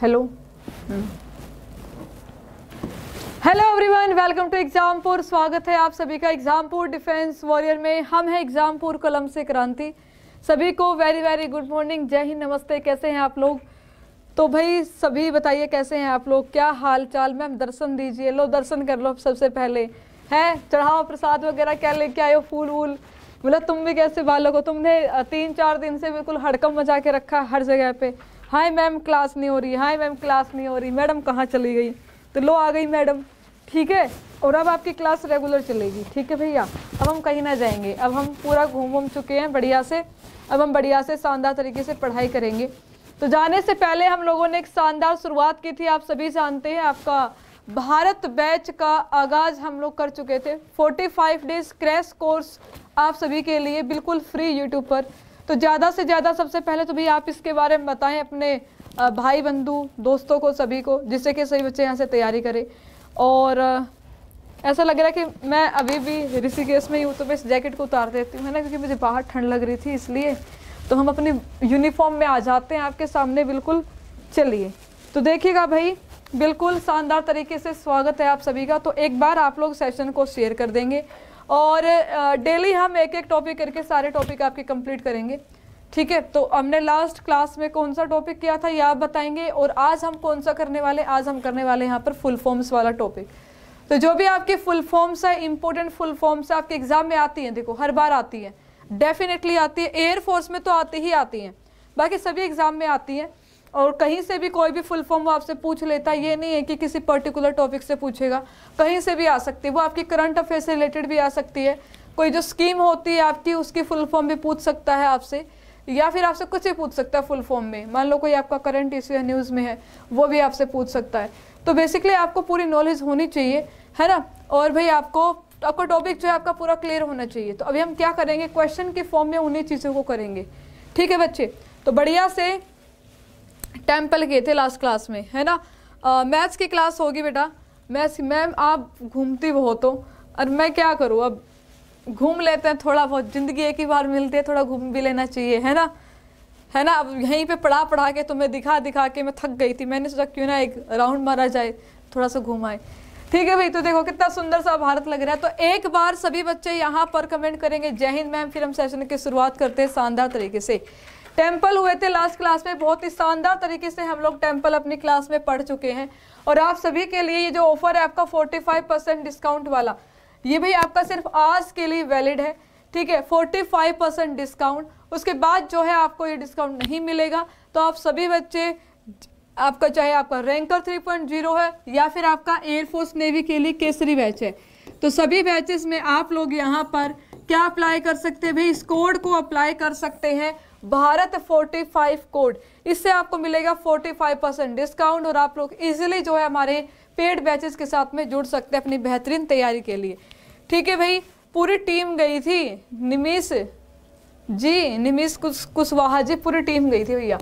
hello hello everyone welcome to Exampur स्वागत है आप सभी का एग्जामपुर डिफेंस वॉरियर में हम हैं एग्जामपुर कलम से क्रांति सभी को वेरी वेरी गुड मॉर्निंग जय हिंद नमस्ते कैसे हैं आप लोग तो भाई सभी बताइए कैसे हैं आप लोग क्या हाल चाल मैम दर्शन दीजिए लो दर्शन कर लो सबसे पहले है चढ़ाओ प्रसाद वगैरह क्या लेके आयो फूल वूल बोला तुम भी कैसे बालक हो तुमने तीन चार दिन से बिल्कुल हड़कम मचा के रखा हर जगह पे हाय मैम क्लास नहीं हो रही हाय मैम क्लास नहीं हो रही मैडम कहाँ चली गई तो लो आ गई मैडम ठीक है और अब आपकी क्लास रेगुलर चलेगी ठीक है भैया अब हम कहीं ना जाएंगे अब हम पूरा घूम घूम चुके हैं बढ़िया से अब हम बढ़िया से शानदार तरीके से पढ़ाई करेंगे तो जाने से पहले हम लोगों ने एक शानदार शुरुआत की थी आप सभी जानते हैं आपका भारत बैच का आगाज़ हम लोग कर चुके थे 45 डेज क्रैश कोर्स आप सभी के लिए बिल्कुल फ्री यूट्यूब पर तो ज़्यादा से ज़्यादा सबसे पहले तो भाई आप इसके बारे में बताएं अपने भाई बंधु दोस्तों को सभी को जिससे कि सभी बच्चे यहाँ से तैयारी करें और ऐसा लग रहा है कि मैं अभी भी ऋषिकेश में ही हूँ तो मैं इस जैकेट को उतार देती हूँ है ना क्योंकि मुझे बाहर ठंड लग रही थी इसलिए तो हम अपनी यूनिफॉर्म में आ जाते हैं आपके सामने बिल्कुल चलिए तो देखिएगा भाई बिल्कुल शानदार तरीके से स्वागत है आप सभी का तो एक बार आप लोग सेशन को शेयर कर देंगे और डेली हम एक एक टॉपिक करके सारे टॉपिक आपके कंप्लीट करेंगे ठीक है तो हमने लास्ट क्लास में कौन सा टॉपिक किया था ये आप बताएंगे और आज हम कौन सा करने वाले आज हम करने वाले यहाँ पर फुल फॉर्म्स वाला टॉपिक तो जो भी आपके फुल फॉर्म्स है इंपॉर्टेंट फुल फॉर्म्स है आपके एग्जाम में आती हैं देखो हर बार आती हैं डेफिनेटली आती है एयरफोर्स में तो आती ही आती हैं बाकी सभी एग्जाम में आती हैं और कहीं से भी कोई भी फुल फॉर्म वो आपसे पूछ लेता है ये नहीं है कि किसी पर्टिकुलर टॉपिक से पूछेगा कहीं से भी आ सकती है वो आपकी करंट अफेयर से रिलेटेड भी आ सकती है कोई जो स्कीम होती है आपकी उसकी फुल फॉर्म भी पूछ सकता है आपसे या फिर आपसे कुछ भी पूछ सकता है फुल फॉर्म में मान लो कोई आपका करंट इश्यू है न्यूज़ में है वो भी आपसे पूछ सकता है तो बेसिकली आपको पूरी नॉलेज होनी चाहिए है ना और भाई आपको आपका टॉपिक जो है आपका पूरा क्लियर होना चाहिए तो अभी हम क्या करेंगे क्वेश्चन के फॉर्म में उन्हीं चीज़ों को करेंगे ठीक है बच्चे तो बढ़िया से टेम्पल गए थे लास्ट क्लास में है ना मैथ्स की क्लास होगी बेटा मैथ्स मैम आप घूमती बहुत हो और मैं क्या करूँ अब घूम लेते हैं थोड़ा बहुत ज़िंदगी एक ही बार मिलती है थोड़ा घूम भी लेना चाहिए है ना है ना अब यहीं पे पढ़ा पढ़ा के तुम्हें तो दिखा दिखा के मैं थक गई थी मैंने सोचा क्यों ना एक राउंड मारा जाए थोड़ा सा घूमाए ठीक है भाई तो देखो कितना सुंदर सा भारत लग रहा है तो एक बार सभी बच्चे यहाँ पर कमेंट करेंगे जय हिंद मैम फिर हम सेशन की शुरुआत करते हैं शानदार तरीके से टेम्पल हुए थे लास्ट क्लास में बहुत ही शानदार तरीके से हम लोग टेम्पल अपनी क्लास में पढ़ चुके हैं और आप सभी के लिए ये जो ऑफर है आपका 45 परसेंट डिस्काउंट वाला ये भी आपका सिर्फ आज के लिए वैलिड है ठीक है 45 परसेंट डिस्काउंट उसके बाद जो है आपको ये डिस्काउंट नहीं मिलेगा तो आप सभी बच्चे आपका चाहे आपका रैंकर जीरो है या फिर आपका एयरफोर्स नेवी के लिए केसरी बैच है तो सभी बैचेस में आप लोग यहाँ पर क्या अप्लाई कर सकते हैं भाई इस कोड को अप्लाई कर सकते हैं भारत 45 कोड इससे आपको मिलेगा 45 परसेंट डिस्काउंट और आप लोग इजीली जो है हमारे पेड बैचेस के साथ में जुड़ सकते हैं अपनी बेहतरीन तैयारी के लिए ठीक है भाई पूरी टीम गई थी निमिष जी निमिष कुछ कुशवाहा जी पूरी टीम गई थी भैया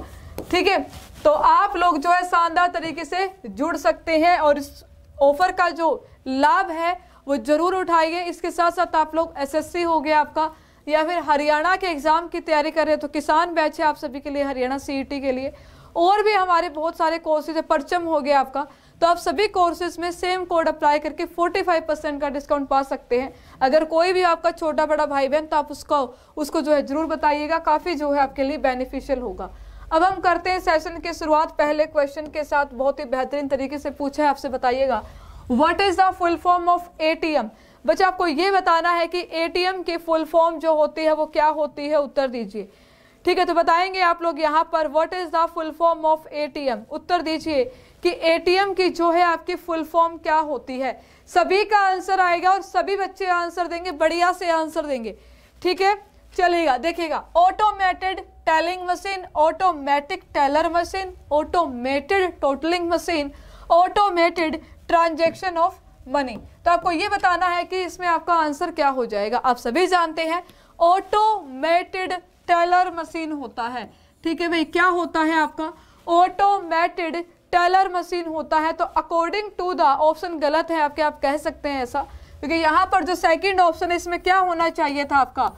ठीक है तो आप लोग जो है शानदार तरीके से जुड़ सकते हैं और इस ऑफर का जो लाभ है वो ज़रूर उठाइए इसके साथ साथ आप लोग एसएससी हो गया आपका या फिर हरियाणा के एग्ज़ाम की तैयारी कर रहे हैं तो किसान बैच है आप सभी के लिए हरियाणा सीईटी e के लिए और भी हमारे बहुत सारे कोर्सेज है परचम हो गया आपका तो आप सभी कोर्सेज में सेम कोड अप्लाई करके 45 परसेंट का डिस्काउंट पा सकते हैं अगर कोई भी आपका छोटा बड़ा भाई बहन तो आप उसको उसको जो है ज़रूर बताइएगा काफ़ी जो है आपके लिए बेनिफिशियल होगा अब हम करते हैं सेशन की शुरुआत पहले क्वेश्चन के साथ बहुत ही बेहतरीन तरीके से पूछा है आपसे बताइएगा what is the full form of A बच्चा आपको ये बताना है कि एटीएम की फुल फॉर्म जो होती है वो क्या होती है उत्तर दीजिए ठीक है तो बताएंगे आप लोग यहाँ पर what is the full form of ATM उत्तर दीजिए कि एटीएम की जो है आपकी फुल फॉर्म क्या होती है सभी का आंसर आएगा और सभी बच्चे आंसर देंगे बढ़िया से आंसर देंगे ठीक है चलेगा देखिएगा automated telling machine automatic teller machine automated totalling machine automated transaction of money तो आपको ये बताना है कि इसमें आपका आंसर क्या हो जाएगा आप सभी जानते हैं ऑटोमेटेड टेलर मशीन होता है ठीक है भाई क्या होता है आपका ऑटोमेटेड टेलर मशीन होता है तो अकॉर्डिंग टू द ऑप्शन गलत है आपके आप कह सकते हैं ऐसा क्योंकि यहाँ पर जो सेकंड ऑप्शन है इसमें क्या होना चाहिए था आपका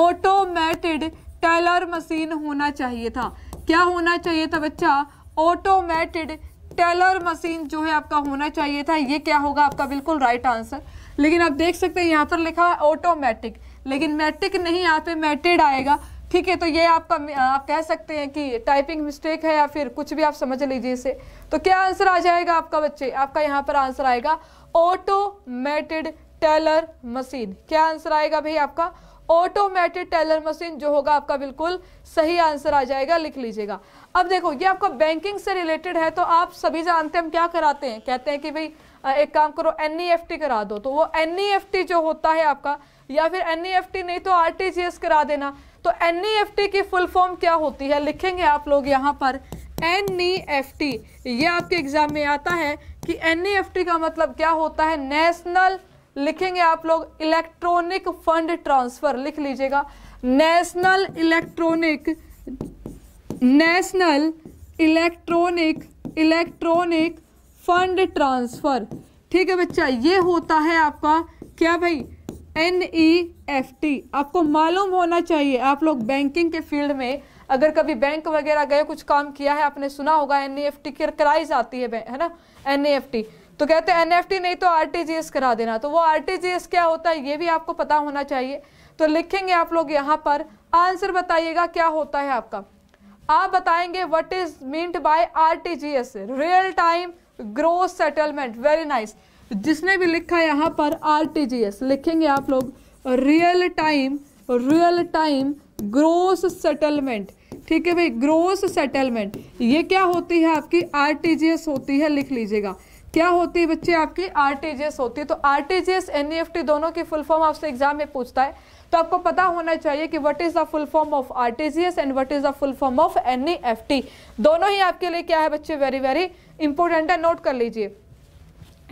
ऑटोमेटेड टेलर मशीन होना चाहिए था क्या होना चाहिए था बच्चा ऑटोमेटेड टेलर मशीन जो है आपका होना चाहिए था ये क्या होगा आपका बिल्कुल राइट आंसर लेकिन आप देख सकते हैं यहाँ पर लिखा है ऑटोमेटिक लेकिन मैट्रिक नहीं यहाँ पे मैटेड आएगा ठीक है तो ये आपका आप कह सकते हैं कि टाइपिंग मिस्टेक है या फिर कुछ भी आप समझ लीजिए इसे तो क्या आंसर आ जाएगा आपका बच्चे आपका यहाँ पर आंसर आएगा ऑटोमेटेड टेलर मशीन क्या आंसर आएगा भाई आपका ऑटोमेटेड टेलर मशीन जो होगा आपका बिल्कुल सही आंसर आ जाएगा लिख लीजिएगा अब देखो ये आपका बैंकिंग से रिलेटेड है तो आप सभी जानते हैं हम क्या कराते हैं कहते हैं कि भाई एक काम करो एन e करा दो तो वो एन e जो होता है आपका या फिर एन e नहीं तो आर करा देना तो एन की फुल फॉर्म क्या होती है लिखेंगे आप लोग यहाँ पर एन ये आपके एग्जाम में आता है कि एन का मतलब क्या होता है नेशनल लिखेंगे आप लोग इलेक्ट्रॉनिक फंड ट्रांसफ़र लिख लीजिएगा national electronic national electronic electronic fund transfer ठीक है बच्चा ये होता है आपका क्या भाई एन ई एफ टी आपको मालूम होना चाहिए आप लोग बैंकिंग के फील्ड में अगर कभी बैंक वगैरह गए कुछ काम किया है आपने सुना होगा एन ई एफ टी कराई जाती है है ना एन ई एफ टी तो कहते हैं एन एफ टी नहीं तो आर टी जी एस करा देना तो वो आर टी जी एस क्या होता है ये भी आपको पता होना चाहिए तो लिखेंगे आप लोग यहाँ पर आंसर बताइएगा क्या होता है आपका आप बताएंगे what is meant by RTGS real time gross settlement very nice जिसने भी लिखा है यहाँ पर आरटीजीएस लिखेंगे आप लोग real time real time gross settlement ठीक है भाई ग्रोस सेटलमेंट ये क्या होती है आपकी आरटीजीएस होती है लिख लीजिएगा क्या होती है बच्चे आपकी आरटीजीएस होती है तो आरटीजीएस एनईएफटी e दोनों की फुल फॉर्म आपसे एग्जाम में पूछता है तो आपको पता होना चाहिए कि what is the full form of RTGS and what is the full form of NEFT दोनों ही आपके लिए क्या है बच्चे वेरी वेरी इंपॉर्टेंट है नोट कर लीजिए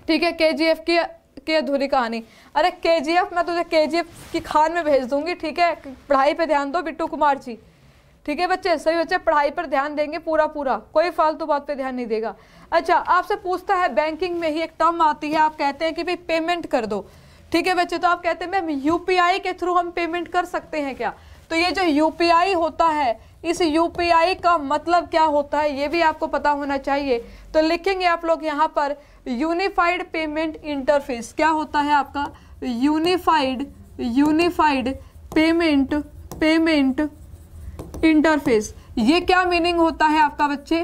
ठीक है केजीएफ की की अधूरी कहानी अरे केजीएफ मैं तुझे केजीएफ की खान में भेज दूंगी ठीक है पढ़ाई पे ध्यान दो बिट्टू कुमार जी ठीक है बच्चे सभी बच्चे पढ़ाई पर ध्यान देंगे पूरा पूरा कोई फालतू बात पे ध्यान नहीं देगा अच्छा आपसे पूछता है बैंकिंग में ही एक टर्म आती है आप कहते हैं कि भाई पेमेंट कर दो ठीक है बच्चे तो आप कहते हैं मैम यूपीआई के थ्रू हम पेमेंट कर सकते हैं क्या तो ये जो यूपीआई होता है इस यूपीआई का मतलब क्या होता है ये भी आपको पता होना चाहिए तो लिखेंगे आप लोग यहाँ पर यूनिफाइड पेमेंट इंटरफेस क्या होता है आपका unified unified payment payment interface ये क्या मीनिंग होता है आपका बच्चे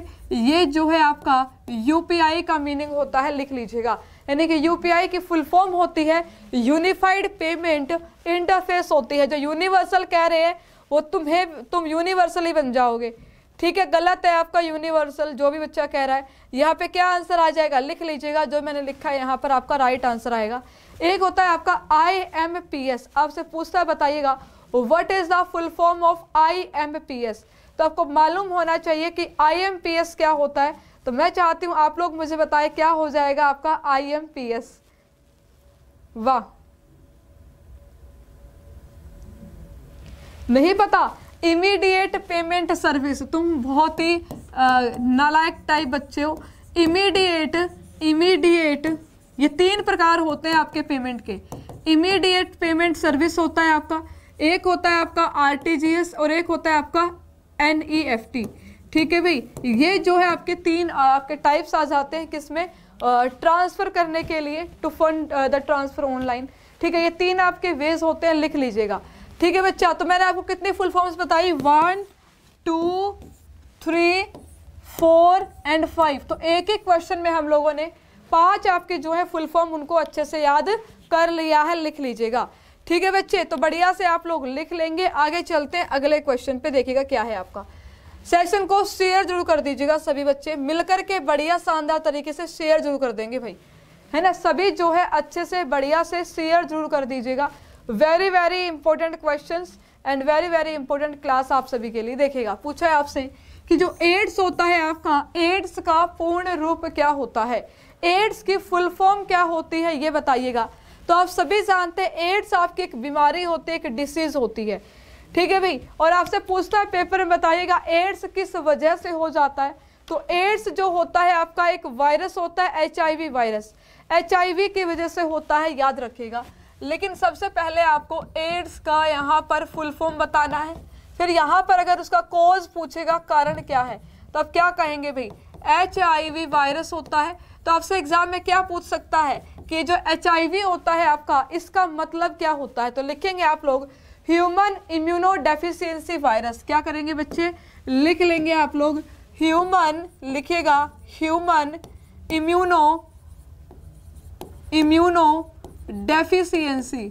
ये जो है आपका यूपीआई का मीनिंग होता है लिख लीजिएगा यानी कि यूपीआई की फुल फॉर्म होती है यूनिफाइड पेमेंट इंटरफेस होती है जो यूनिवर्सल कह रहे हैं वो तुम्हें तुम यूनिवर्सल ही बन जाओगे ठीक है गलत है आपका यूनिवर्सल जो भी बच्चा कह रहा है यहाँ पे क्या आंसर आ जाएगा लिख लीजिएगा जो मैंने लिखा है यहाँ पर आपका राइट आंसर आएगा एक होता है आपका आई एम पी एस आपसे पूछता है बताइएगा what is the full form of I M P S तो आपको मालूम होना चाहिए कि आई एम पी एस क्या होता है तो मैं चाहती हूँ आप लोग मुझे बताएं क्या हो जाएगा आपका आई एम पी एस वाह नहीं पता इमीडिएट पेमेंट सर्विस तुम बहुत ही नालायक टाइप बच्चे हो इमीडिएट इमीडिएट ये तीन प्रकार होते हैं आपके पेमेंट के इमीडिएट पेमेंट सर्विस होता है आपका एक होता है आपका आरटीजीएस और एक होता है आपका एनईएफटी ठीक है भाई ये जो है आपके तीन आपके टाइप्स आ जाते हैं किसमें ट्रांसफ़र करने के लिए to fund the transfer online ठीक है ये तीन आपके वेज होते हैं लिख लीजिएगा ठीक है बच्चा तो मैंने आपको कितनी फुल फॉर्म्स बताई one two three four and five तो एक एक क्वेश्चन में हम लोगों ने पांच आपके जो है फुल फॉर्म उनको अच्छे से याद कर लिया है लिख लीजिएगा ठीक है बच्चे तो बढ़िया से आप लोग लिख लेंगे आगे चलते हैं अगले क्वेश्चन पे देखिएगा क्या है आपका सेशन को शेयर जरूर कर दीजिएगा सभी बच्चे मिलकर के बढ़िया शानदार तरीके से शेयर जरूर कर देंगे भाई है ना सभी जो है अच्छे से बढ़िया से शेयर जरूर कर दीजिएगा very very important question and very very important class आप सभी के लिए देखेगा पूछा है आपसे कि जो एड्स होता है आपका एड्स का पूर्ण रूप क्या होता है एड्स की फुल फॉर्म क्या होती है ये बताइएगा तो आप सभी जानते हैं एड्स आपकी एक बीमारी होती है एक डिसीज़ होती है ठीक है भाई और आपसे पूछता है पेपर में बताइएगा एड्स किस वजह से हो जाता है तो एड्स जो होता है आपका एक वायरस होता है एच वायरस एच की वजह से होता है याद रखिएगा लेकिन सबसे पहले आपको एड्स का यहाँ पर फुल फॉर्म बताना है फिर यहाँ पर अगर उसका कोज पूछेगा कारण क्या है तो आप क्या कहेंगे भाई एच वायरस होता है तो आपसे एग्जाम में क्या पूछ सकता है कि जो एच होता है आपका इसका मतलब क्या होता है तो लिखेंगे आप लोग ह्यूमन इम्यूनो वायरस क्या करेंगे बच्चे लिख लेंगे आप लोग ह्यूमन लिखिएगा human immuno immunodeficiency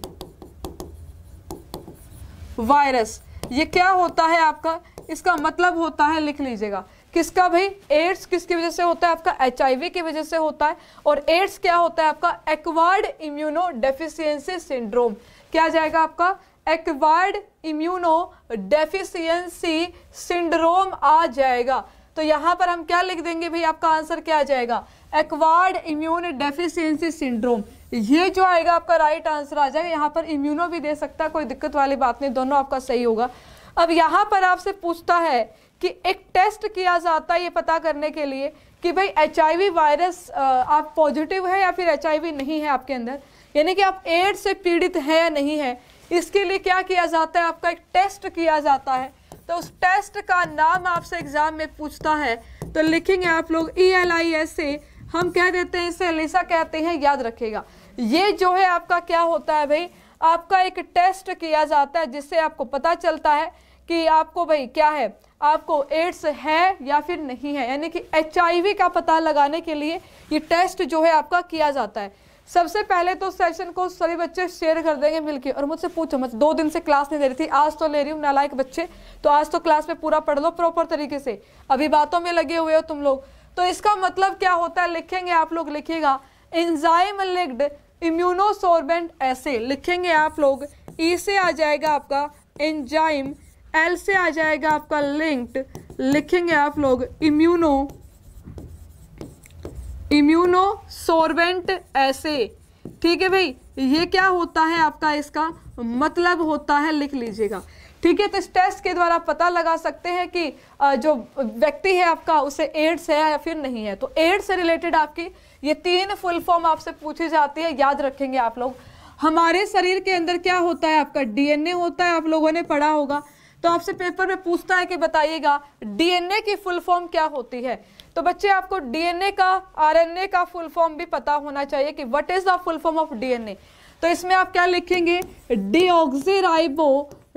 virus ये क्या होता है आपका इसका मतलब होता है लिख लीजिएगा किसका भाई एड्स किसकी वजह से होता है आपका एच की वजह से होता है और एड्स क्या होता है आपका एक्वार्ड इम्यूनो डेफिशियंसी सिंड्रोम क्या जाएगा आपका एक्वायर्ड इम्यूनो डेफिशियंसी सिंड्रोम आ जाएगा तो यहाँ पर हम क्या लिख देंगे भाई आपका आंसर क्या आ जाएगा एक्वायर्ड इम्यून डेफिशियंसी सिंड्रोम ये जो आएगा आपका राइट आंसर आ जाएगा यहाँ पर इम्यूनो भी दे सकता है कोई दिक्कत वाली बात नहीं दोनों आपका सही होगा अब यहाँ पर आपसे पूछता है कि एक टेस्ट किया जाता है ये पता करने के लिए कि भाई एच वायरस आप पॉजिटिव है या फिर एच नहीं है आपके अंदर यानी कि आप एड्स से पीड़ित हैं या नहीं है इसके लिए क्या किया जाता है आपका एक टेस्ट किया जाता है तो उस टेस्ट का नाम आपसे एग्जाम में पूछता है तो लिखेंगे आप लोग E L I S A हम कह देते हैं इसे लिसा कहते हैं याद रखेगा ये जो है आपका क्या होता है भाई आपका एक टेस्ट किया जाता है जिससे आपको पता चलता है कि आपको भाई क्या है आपको एड्स है या फिर नहीं है यानी कि एच का पता लगाने के लिए ये टेस्ट जो है आपका किया जाता है सबसे पहले तो सेशन को सभी बच्चे शेयर कर देंगे मिलके और मुझसे पूछो मत दो दिन से क्लास नहीं दे रही थी आज तो ले रही हूँ नालायक बच्चे तो आज तो क्लास में पूरा पढ़ लो प्रॉपर तरीके से अभी बातों में लगे हुए हो तुम लोग तो इसका मतलब क्या होता है लिखेंगे आप लोग लिखिएगा एंजाइम लिग्ड इम्यूनोसोरबेंट ऐसे लिखेंगे आप लोग ई e से आ जाएगा आपका एंजाइम एल से आ जाएगा आपका लिंक्ड लिखेंगे आप लोग इम्यूनो इम्यूनो सोरवेंट ऐसे ठीक है भाई ये क्या होता है आपका इसका मतलब होता है लिख लीजिएगा ठीक है तो इस टेस्ट के द्वारा पता लगा सकते हैं कि जो व्यक्ति है आपका उसे एड्स है या फिर नहीं है तो एड्स से रिलेटेड आपकी ये तीन फुल फॉर्म आपसे पूछी जाती है याद रखेंगे आप लोग हमारे शरीर के अंदर क्या होता है आपका डीएनए होता है आप लोगों ने पढ़ा होगा तो आपसे पेपर में पूछता है कि बताइएगा डीएनए की फुल फॉर्म क्या होती है तो बच्चे आपको डीएनए का आरएनए का फुल फॉर्म भी पता होना चाहिए कि what is the full form of DNA तो इसमें आप क्या लिखेंगे डीऑक्सीराइबो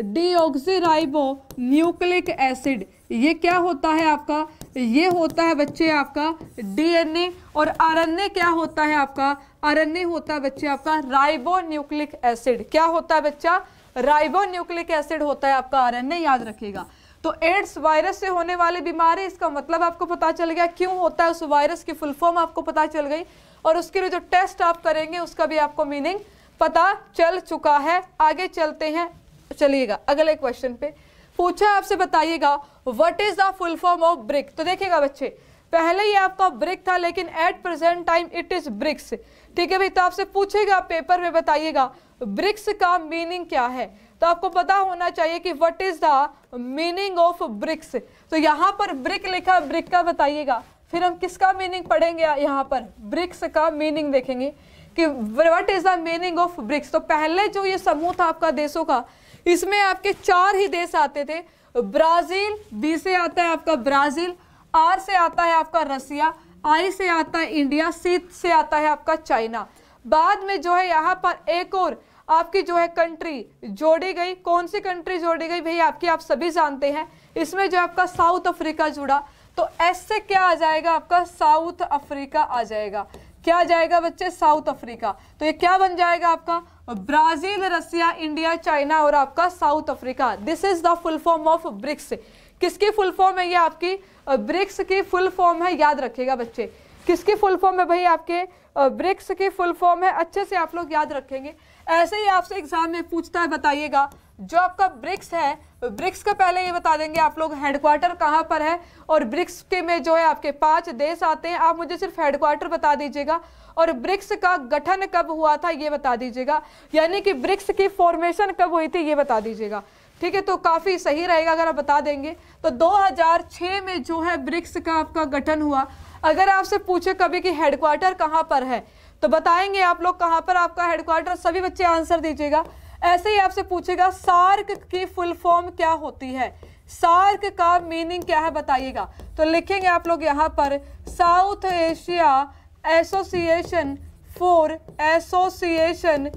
डीऑक्सीराइबो न्यूक्लिक एसिड ये क्या होता है आपका ये होता है बच्चे आपका डीएनए और आरएनए क्या होता है आपका आरएनए होता है बच्चे आपका राइबो न्यूक्लिक एसिड क्या होता है बच्चा राइबो न्यूक्लिक एसिड होता है आपका आरएनए याद रखिएगा तो एड्स वायरस से होने वाली बीमारी इसका मतलब आपको पता चल गया क्यों होता है उस वायरस की फुल फॉर्म आपको पता चल गई और उसके लिए जो टेस्ट आप करेंगे उसका भी आपको मीनिंग पता चल चुका है आगे चलते हैं चलिएगा अगले क्वेश्चन पे पूछा आपसे बताइएगा what is the full form of BRIC तो देखिएगा बच्चे पहले ही आपका ब्रिक था लेकिन at present time it is BRICS ठीक है भाई तो आपसे पूछेगा पेपर में बताइएगा ब्रिक्स का मीनिंग क्या है तो आपको पता होना चाहिए कि what is the meaning of BRICS तो यहाँ पर ब्रिक लिखा ब्रिक का बताइएगा फिर हम किसका मीनिंग पढ़ेंगे यहाँ पर ब्रिक्स का मीनिंग देखेंगे कि what is the meaning of BRICS तो पहले जो ये समूह था आपका देशों का इसमें आपके चार ही देश आते थे ब्राज़ील बी से आता है आपका ब्राज़ील आर से आता है आपका रसिया आई से आता है इंडिया सी से आता है आपका चाइना बाद में जो है यहाँ पर एक और आपकी जो है कंट्री जोड़ी गई कौन सी कंट्री जोड़ी गई भाई आपकी आप सभी जानते हैं इसमें जो आपका साउथ अफ्रीका जुड़ा तो एस से क्या आ जाएगा आपका साउथ अफ्रीका आ जाएगा क्या आ जाएगा बच्चे साउथ अफ्रीका तो ये क्या बन जाएगा आपका ब्राजील रसिया इंडिया चाइना और आपका South Africa this is the full form of BRICS किसकी फुल फॉर्म है ये आपकी ब्रिक्स की फुल फॉर्म है याद रखेगा बच्चे किसकी फुल फॉर्म है भाई आपके ब्रिक्स की फुल फॉर्म है अच्छे से आप लोग याद रखेंगे ऐसे ही आपसे एग्जाम में पूछता है बताइएगा जो आपका ब्रिक्स है ब्रिक्स का पहले ये बता देंगे आप लोग हेडक्वार्टर कहाँ पर है और ब्रिक्स के में जो है आपके पांच देश आते हैं आप मुझे सिर्फ हेडक्वार्टर बता दीजिएगा और ब्रिक्स का गठन कब हुआ था ये बता दीजिएगा यानी कि ब्रिक्स की फॉर्मेशन कब हुई थी ये बता दीजिएगा ठीक है तो काफ़ी सही रहेगा अगर आप बता देंगे तो 2006 में जो है ब्रिक्स का आपका गठन हुआ अगर आपसे पूछे कभी कि हेडक्वार्टर कहाँ पर है तो बताएंगे आप लोग कहाँ पर आपका हेडक्वार्टर सभी बच्चे आंसर दीजिएगा ऐसे ही आपसे पूछेगा सार्क की फुल फॉर्म क्या होती है सार्क का मीनिंग क्या है बताइएगा तो लिखेंगे आप लोग यहाँ पर South Asia association for association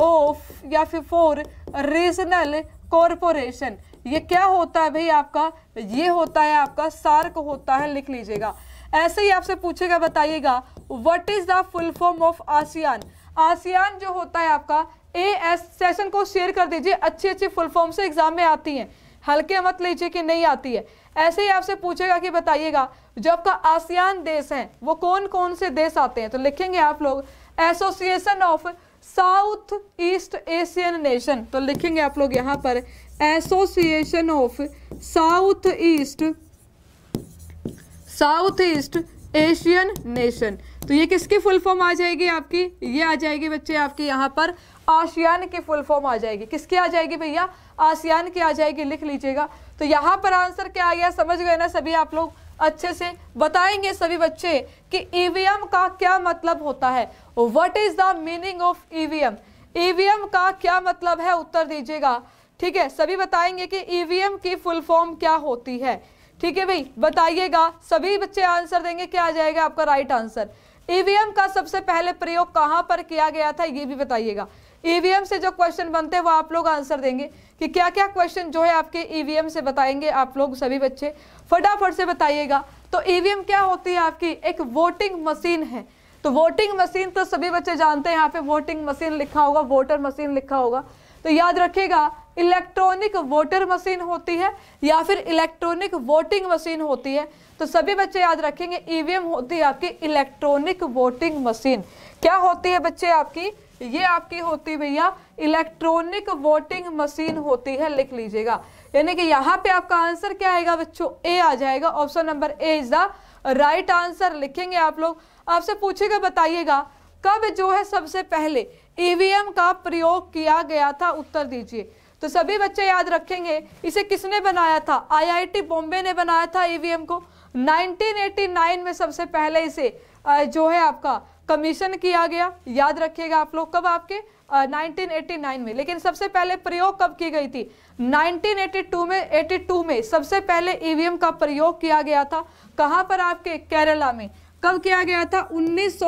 of या फिर फॉर रीजनल कॉरपोरेशन ये क्या होता है भाई आपका ये होता है आपका सार्क होता है लिख लीजिएगा ऐसे ही आपसे पूछेगा बताइएगा what is the full form of ASEAN ASEAN जो होता है आपका ए एस सेशन को शेयर कर दीजिए अच्छी अच्छी फुल फॉर्म से एग्जाम में आती हैं हल्के मत लीजिए कि नहीं आती है ऐसे ही आपसे पूछेगा कि बताइएगा जो आपका आसियान देश है वो कौन कौन से देश आते हैं तो लिखेंगे आप लोग association of South East Asian nation तो लिखेंगे आप लोग यहाँ पर association of South East South East Asian nation तो ये किसकी फुल फॉर्म आ जाएगी आपकी ये आ जाएगी बच्चे आपकी यहाँ पर आसियान की फुल फॉर्म आ जाएगी किसकी आ जाएगी भैया आसियान की आ जाएगी लिख लीजिएगा तो यहाँ पर आंसर क्या आ गया समझ गए ना सभी आप लोग अच्छे से बताएंगे सभी बच्चे कि ईवीएम का क्या मतलब होता है what is the meaning of EVM EVM का क्या मतलब है उत्तर दीजिएगा ठीक है सभी बताएंगे कि ईवीएम की फुल फॉर्म क्या होती है ठीक है भाई बताइएगा सभी बच्चे आंसर देंगे क्या आ जाएगा आपका राइट आंसर ईवीएम का सबसे पहले प्रयोग कहां पर किया गया था ये भी बताइएगा ईवीएम e से जो क्वेश्चन बनते हैं वो आप लोग आंसर देंगे कि क्या क्या क्वेश्चन जो है आपके ईवीएम e से बताएंगे आप लोग सभी बच्चे फटाफट से बताइएगा तो ईवीएम e क्या होती है आपकी एक वोटिंग मशीन है तो वोटिंग मशीन तो सभी बच्चे जानते हैं यहाँ पे वोटिंग मशीन लिखा होगा वोटर मशीन लिखा होगा तो याद रखेगा इलेक्ट्रॉनिक वोटर मशीन होती है या फिर इलेक्ट्रॉनिक वोटिंग मशीन होती है तो सभी बच्चे याद रखेंगे ईवीएम होती है आपकी इलेक्ट्रॉनिक वोटिंग मशीन क्या होती है बच्चे आपकी ये आपकी होती भैया इलेक्ट्रॉनिक वोटिंग मशीन होती है लिख लीजिएगा यानी कि यहाँ पे आपका आंसर क्या आएगा बच्चों ए आ जाएगा option number A is the right answer लिखेंगे आप लोग आपसे पूछेगा बताइएगा कब जो है सबसे पहले ईवीएम का प्रयोग किया गया था उत्तर दीजिए तो सभी बच्चे याद रखेंगे इसे किसने बनाया था आईआईटी बॉम्बे ने बनाया था ईवीएम e को 1989 में सबसे पहले इसे जो है आपका कमीशन किया गया याद रखिएगा आप लोग कब आपके 1989 में लेकिन सबसे पहले प्रयोग कब की गई थी 1982 में 82 में सबसे पहले ईवीएम e का प्रयोग किया गया था कहाँ पर आपके केरला में कब किया गया था उन्नीस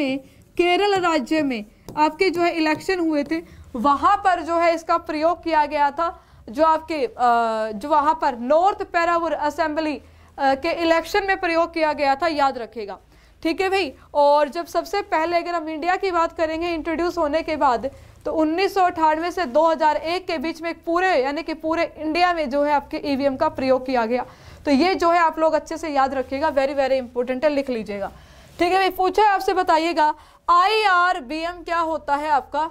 में केरल राज्य में आपके जो है इलेक्शन हुए थे वहां पर जो है इसका प्रयोग किया गया था जो आपके जो वहां पर नॉर्थ पैरावर असेंबली के इलेक्शन में प्रयोग किया गया था याद रखेगा ठीक है भाई और जब सबसे पहले अगर हम इंडिया की बात करेंगे इंट्रोड्यूस होने के बाद तो उन्नीस से 2001 के बीच में पूरे यानी कि पूरे इंडिया में जो है आपके ईवीएम e का प्रयोग किया गया तो ये जो है आप लोग अच्छे से याद रखिएगा वेरी वेरी इंपॉर्टेंट है लिख लीजिएगा ठीक है भाई पूछा है आपसे बताइएगा आई आर बी एम क्या होता है आपका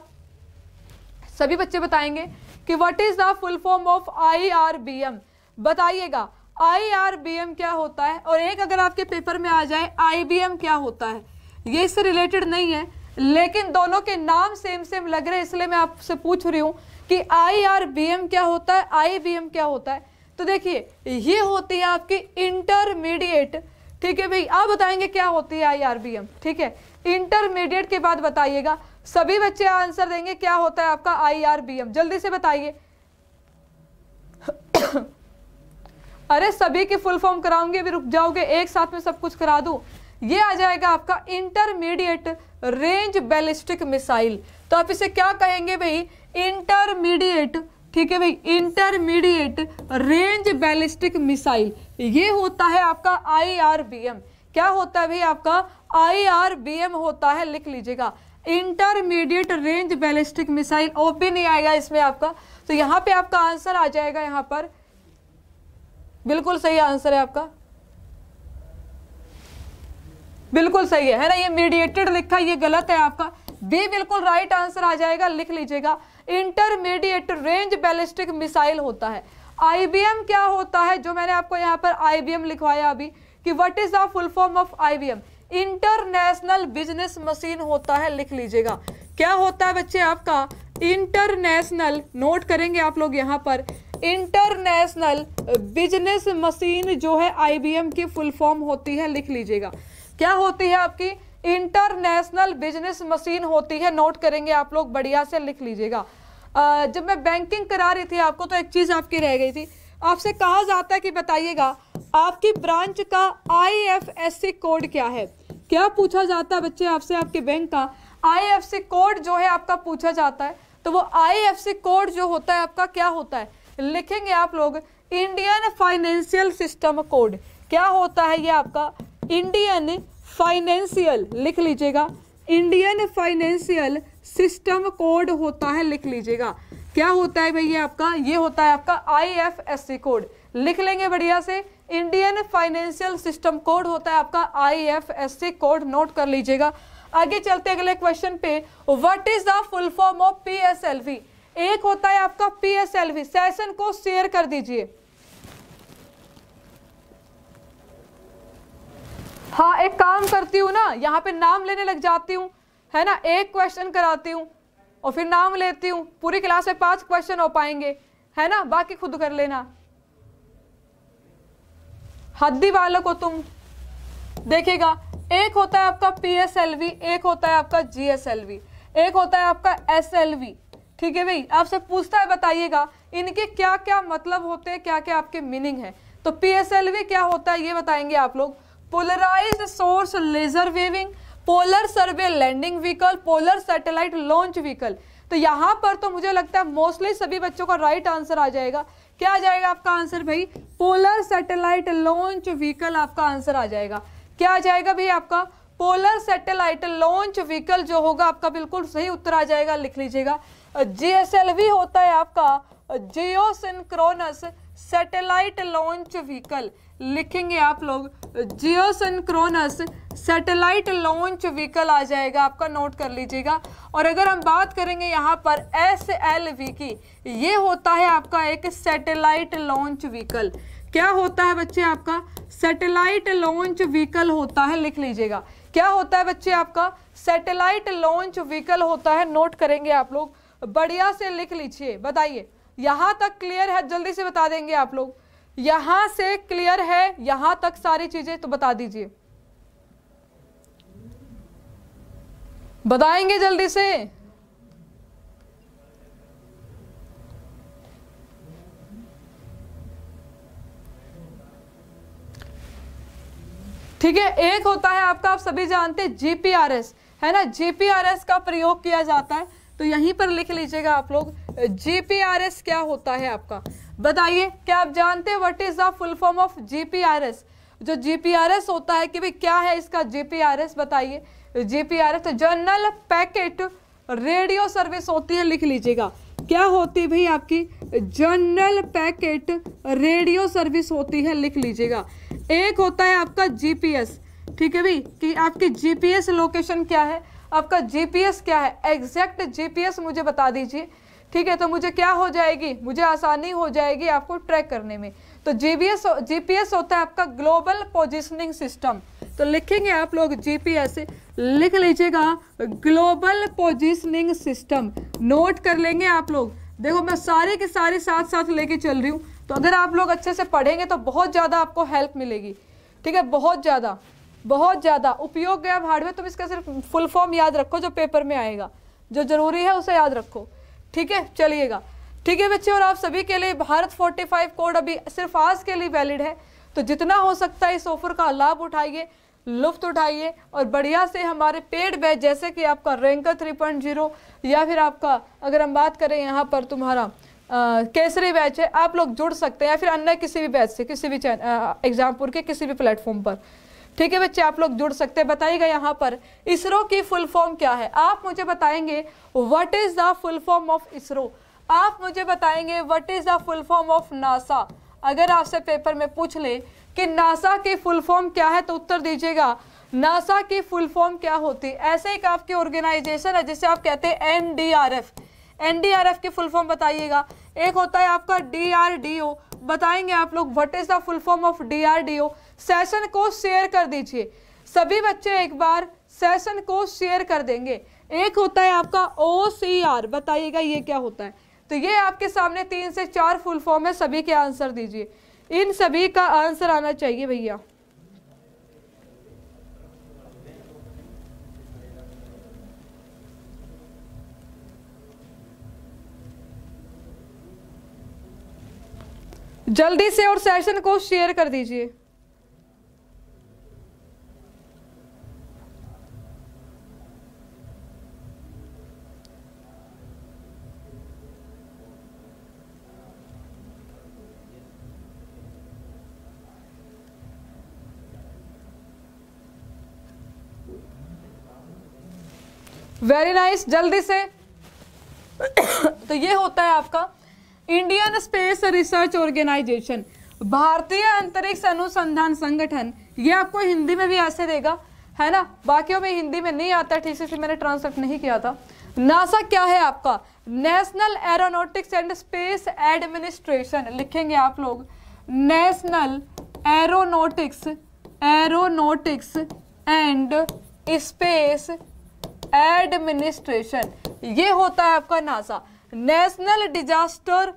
सभी बच्चे बताएंगे कि what is the full form of I R B M बताइएगा आई आर बी एम क्या होता है और एक अगर आपके पेपर में आ जाए आई बी एम क्या होता है ये इससे रिलेटेड नहीं है लेकिन दोनों के नाम सेम सेम लग रहे हैं इसलिए मैं आपसे पूछ रही हूँ कि आई आर बी एम क्या होता है आई बी एम क्या होता है तो देखिए ये होती है आपकी इंटरमीडिएट ठीक है भाई आप बताएंगे क्या होती है आई आर बी एम ठीक है इंटरमीडिएट के बाद बताइएगा सभी बच्चे आंसर देंगे क्या होता है आपका आईआरबीएम जल्दी से बताइए अरे सभी की फुल फॉर्म कराऊंगी अभी रुक जाओगे एक साथ में सब कुछ करा दू ये आ जाएगा आपका इंटरमीडिएट रेंज बैलिस्टिक मिसाइल तो आप इसे क्या कहेंगे भाई इंटरमीडिएट ठीक है भाई इंटरमीडिएट रेंज बैलिस्टिक मिसाइल ये होता है आपका आईआरबीएम क्या होता है भाई आपका आईआरबीएम होता है लिख लीजिएगा इंटरमीडिएट रेंज बैलिस्टिक मिसाइल ओ भी नहीं आएगा इसमें आपका तो यहां पे आपका आंसर आ जाएगा यहां पर बिल्कुल सही आंसर है आपका बिल्कुल सही है है ना ये मीडिएटेड लिखा ये गलत है आपका बी बिल्कुल राइट आंसर आ जाएगा लिख लीजिएगा इंटरमीडिएट रेंज बैलिस्टिक मिसाइल होता है आईबीएम क्या होता है जो मैंने आपको यहां पर आईबीएम लिखवाया अभी कि what is the full form of IBM international business machine होता है लिख लीजिएगा क्या होता है बच्चे आपका इंटरनेशनल नोट करेंगे आप लोग यहाँ पर इंटरनेशनल बिजनेस मशीन जो है आईबीएम की फुल फॉर्म होती है लिख लीजिएगा क्या होती है आपकी इंटरनेशनल बिजनेस मशीन होती है नोट करेंगे आप लोग बढ़िया से लिख लीजिएगा जब मैं बैंकिंग करा रही थी आपको तो एक चीज़ आपकी रह गई थी आपसे कहा जाता है कि बताइएगा आपकी ब्रांच का आईएफएससी कोड क्या है क्या पूछा जाता है बच्चे आपसे आपके बैंक का आईएफएससी कोड जो है आपका पूछा जाता है तो वो आईएफएससी कोड जो होता है आपका क्या होता है लिखेंगे आप लोग इंडियन फाइनेंशियल सिस्टम कोड क्या होता है ये आपका इंडियन फाइनेंशियल लिख लीजिएगा इंडियन फाइनेंशियल सिस्टम कोड होता है लिख लीजिएगा क्या होता है भैया आपका ये होता है आपका आईएफएससी कोड लिख लेंगे बढ़िया से इंडियन फाइनेंशियल सिस्टम कोड होता है आपका आईएफएससी कोड नोट कर लीजिएगा आगे चलते अगले क्वेश्चन पे what is the full form of PSLV एक होता है आपका पीएसएलवी सेशन को शेयर कर दीजिए हाँ एक काम करती हूँ ना यहाँ पे नाम लेने लग जाती हूँ है ना एक क्वेश्चन कराती हूँ और फिर नाम लेती हूँ पूरी क्लास में पांच क्वेश्चन हो पाएंगे है ना बाकी खुद कर लेना हद्दी वालों को तुम देखेगा एक होता है आपका पीएसएलवी एक होता है आपका जीएसएलवी एक होता है आपका एसएलवी ठीक है भाई आपसे पूछता है बताइएगा इनके क्या क्या मतलब होते हैं क्या क्या आपके मीनिंग है तो पीएसएलवी क्या होता है ये बताएंगे आप लोग polarize source laser waving polar survey landing vehicle polar satellite launch vehicle तो यहाँ पर तो मुझे लगता है मोस्टली सभी बच्चों का राइट आंसर आ जाएगा क्या आ जाएगा आपका आंसर भाई पोलर सैटेलाइट लॉन्च व्हीकल आपका आंसर आ जाएगा क्या आ जाएगा भाई आपका पोलर सैटेलाइट लॉन्च व्हीकल जो होगा आपका बिल्कुल सही उत्तर आ जाएगा लिख लीजिएगा जी होता है आपका geo synchronous satellite launch vehicle लिखेंगे आप लोग जियोसनक्रोनस सैटेलाइट लॉन्च व्हीकल आ जाएगा आपका नोट कर लीजिएगा और अगर हम बात करेंगे यहाँ पर एस एल वी की ये होता है आपका एक सैटेलाइट लॉन्च व्हीकल क्या होता है बच्चे आपका सैटेलाइट लॉन्च व्हीकल होता है लिख लीजिएगा क्या होता है बच्चे आपका सैटेलाइट लॉन्च व्हीकल होता है नोट करेंगे आप लोग बढ़िया से लिख लीजिए बताइए यहाँ तक क्लियर है जल्दी से बता देंगे आप लोग यहां से क्लियर है यहां तक सारी चीजें तो बता दीजिए बताएंगे जल्दी से ठीक है एक होता है आपका आप सभी जानते हैं जीपीआरएस है ना जीपीआरएस का प्रयोग किया जाता है तो यहीं पर लिख लीजिएगा आप लोग जीपीआरएस क्या होता है आपका बताइए क्या आप जानते हैं what is the full form of GPRS जो जीपीआरएस होता है कि भाई क्या है इसका जीपीआरएस बताइए जीपीआरएस तो जनरल पैकेट रेडियो सर्विस होती है लिख लीजिएगा क्या होती है भाई आपकी जनरल पैकेट रेडियो सर्विस होती है लिख लीजिएगा एक होता है आपका जीपीएस ठीक है भाई कि आपकी जीपीएस लोकेशन क्या है आपका जीपीएस क्या है एग्जैक्ट जीपीएस मुझे बता दीजिए ठीक है तो मुझे क्या हो जाएगी मुझे आसानी हो जाएगी आपको ट्रैक करने में तो जीबीएस जीपीएस होता है आपका ग्लोबल पोजिशनिंग सिस्टम तो लिखेंगे आप लोग जीपीएस लिख लीजिएगा ग्लोबल पोजिशनिंग सिस्टम नोट कर लेंगे आप लोग देखो मैं सारे के सारे साथ साथ लेके चल रही हूँ तो अगर आप लोग अच्छे से पढ़ेंगे तो बहुत ज़्यादा आपको हेल्प मिलेगी ठीक है बहुत ज़्यादा बहुत ज़्यादा उपयोग गया हार्डवेयर तुम इसका सिर्फ फुल फॉर्म याद रखो जो पेपर में आएगा जो ज़रूरी है उसे याद रखो ठीक है चलिएगा ठीक है बच्चे और आप सभी के लिए भारत 45 कोड अभी सिर्फ आज के लिए वैलिड है तो जितना हो सकता है इस ऑफर का लाभ उठाइए लुफ्त उठाइए और बढ़िया से हमारे पेड बैच जैसे कि आपका रैंकर 3.0 या फिर आपका अगर हम बात करें यहाँ पर तुम्हारा आ, केसरी बैच है आप लोग जुड़ सकते हैं या फिर अन्य किसी भी बैच से किसी भी एग्जामपुर के किसी भी प्लेटफॉर्म पर ठीक है बच्चे आप लोग जुड़ सकते हैं बताइएगा यहाँ पर इसरो की फुल फॉर्म क्या है आप मुझे बताएंगे what is the full form of ISRO आप मुझे बताएंगे what is the full form of NASA अगर आपसे पेपर में पूछ ले कि नासा की फुल फॉर्म क्या है तो उत्तर दीजिएगा नासा की फुल फॉर्म क्या होती है ऐसे एक आपकी ऑर्गेनाइजेशन है जिसे आप कहते हैं N N D D R F R F की फुल फॉर्म बताइएगा एक होता है आपका डी डी आर ओ बताएंगे आप लोग what is the full form of D D R O session को शेयर कर दीजिए सभी बच्चे एक बार सेशन को शेयर कर देंगे एक होता है आपका ओ सी आर बताइएगा ये क्या होता है तो ये आपके सामने तीन से चार फुल फॉर्म है सभी के आंसर दीजिए इन सभी का आंसर आना चाहिए भैया जल्दी से और सेशन को शेयर कर दीजिए वेरी नाइस जल्दी से तो ये होता है आपका इंडियन स्पेस रिसर्च ऑर्गेनाइजेशन भारतीय अंतरिक्ष अनुसंधान संगठन ये आपको हिंदी में भी ऐसे देगा है ना बाकियों में हिंदी में नहीं आता ठीक से मैंने ट्रांसलेट नहीं किया था नासा क्या है आपका national aeronautics and space administration लिखेंगे आप लोग national aeronautics aeronautics and space administration ये होता है आपका नासा नेशनल डिजास्टर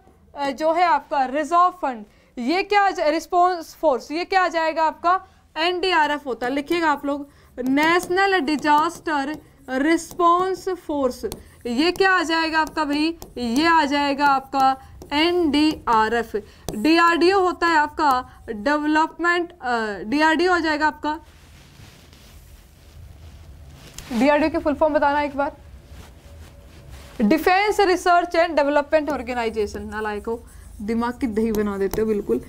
जो है आपका रिजर्व फंड ये क्या रिस्पॉन्स फोर्स ये क्या आ जाएगा आपका एनडीआरएफ होता है लिखिएगा आप लोग नेशनल डिजास्टर रिस्पॉन्स फोर्स ये क्या आ जाएगा आपका भाई ये आ जाएगा आपका N D R F D R D O होता है आपका development D R D O आ जाएगा आपका डीआरडीओ की फुल फॉर्म बताना एक बार defence research and development organisation नालायक हो दिमाग की दही बना देते हो बिल्कुल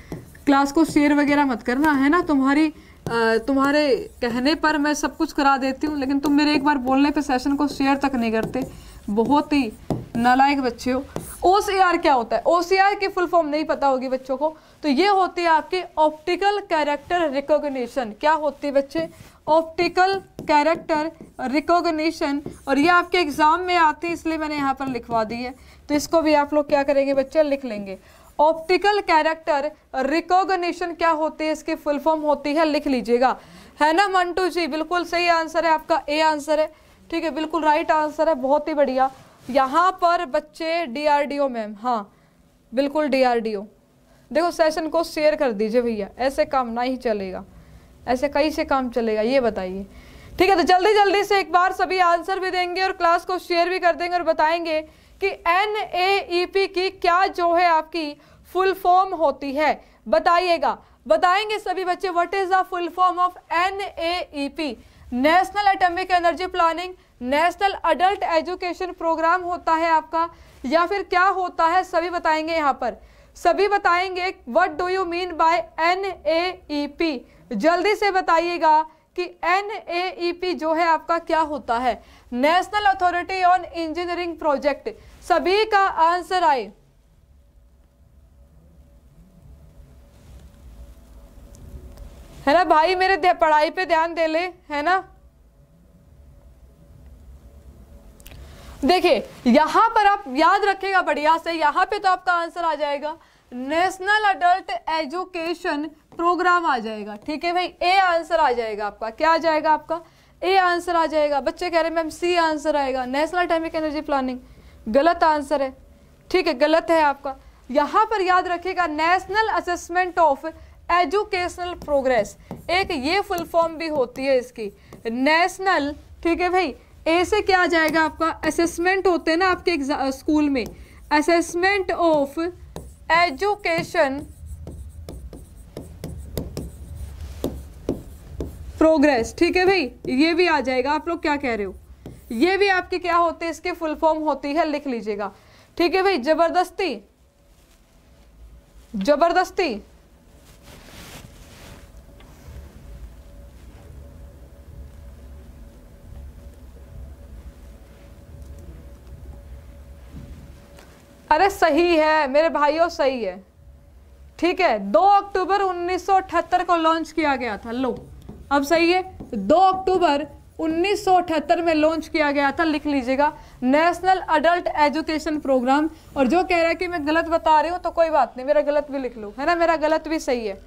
क्लास को शेयर वगैरह मत करना है ना तुम्हारी तुम्हारे कहने पर मैं सब कुछ करा देती हूँ लेकिन तुम मेरे एक बार बोलने पे सेशन को शेयर तक नहीं करते बहुत ही नालायक बच्चे हो ओ क्या होता है ओ की फुल फॉर्म नहीं पता होगी बच्चों को तो ये होती है आपकी ऑप्टिकल कैरेक्टर रिकोगनीशन क्या होती है बच्चे ऑप्टिकल कैरेक्टर रिकॉग्निशन और ये आपके एग्ज़ाम में आती है इसलिए मैंने यहाँ पर लिखवा दी है तो इसको भी आप लोग क्या करेंगे बच्चे लिख लेंगे ऑप्टिकल कैरेक्टर रिकॉग्निशन क्या होती है इसकी फुल फॉर्म होती है लिख लीजिएगा है ना मंटू जी बिल्कुल सही आंसर है आपका ए आंसर है ठीक है बिल्कुल राइट आंसर है बहुत ही बढ़िया यहाँ पर बच्चे डीआरडीओ मैम हाँ बिल्कुल डीआरडीओ देखो सेशन को शेयर कर दीजिए भैया ऐसे काम ना ही चलेगा ऐसे कई से काम चलेगा ये बताइए ठीक है तो जल्दी जल्दी से एक बार सभी आंसर भी देंगे और क्लास को शेयर भी कर देंगे और बताएंगे कि एन ए पी की क्या जो है आपकी फुल फॉर्म होती है बताइएगा बताएंगे सभी बच्चे what is the full form of N A P national atomic energy planning national adult education programme होता है आपका या फिर क्या होता है सभी बताएंगे यहाँ पर सभी बताएंगे what do you mean by N A P जल्दी से बताइएगा कि एन e जो है आपका क्या होता है national authority on engineering project सभी का आंसर आए है ना भाई मेरे पढ़ाई पे ध्यान दे ले है ना देखिए यहां पर आप याद रखेगा बढ़िया से यहां पे तो आपका आंसर आ जाएगा नेशनल अडल्ट एजुकेशन प्रोग्राम आ जाएगा ठीक है भाई ए आंसर आ जाएगा आपका क्या आ जाएगा आपका ए आंसर आ जाएगा बच्चे कह रहे हैं मैम सी आंसर आएगा नेशनल टाइमिक एनर्जी प्लानिंग गलत आंसर है ठीक है गलत है आपका यहाँ पर याद रखिएगा national assessment of educational progress एक ये फुल फॉर्म भी होती है इसकी नेशनल ठीक है भाई ऐसे क्या आ जाएगा आपका असेसमेंट होते हैं ना आपके स्कूल में असेसमेंट ऑफ एजुकेशन प्रोग्रेस ठीक है भाई ये भी आ जाएगा आप लोग क्या कह रहे हो ये भी आपके क्या होते हैं इसके फुल फॉर्म होती है लिख लीजिएगा ठीक है भाई जबरदस्ती जबरदस्ती अरे सही है मेरे भाइयों सही है ठीक है दो अक्टूबर 1978 को लॉन्च किया गया था लो अब सही है दो अक्टूबर 1978 में लॉन्च किया गया था लिख लीजिएगा नेशनल अडल्ट एजुकेशन प्रोग्राम और जो कह रहा है कि मैं गलत बता रही हूँ तो कोई बात नहीं मेरा गलत भी लिख लो है ना मेरा गलत भी सही है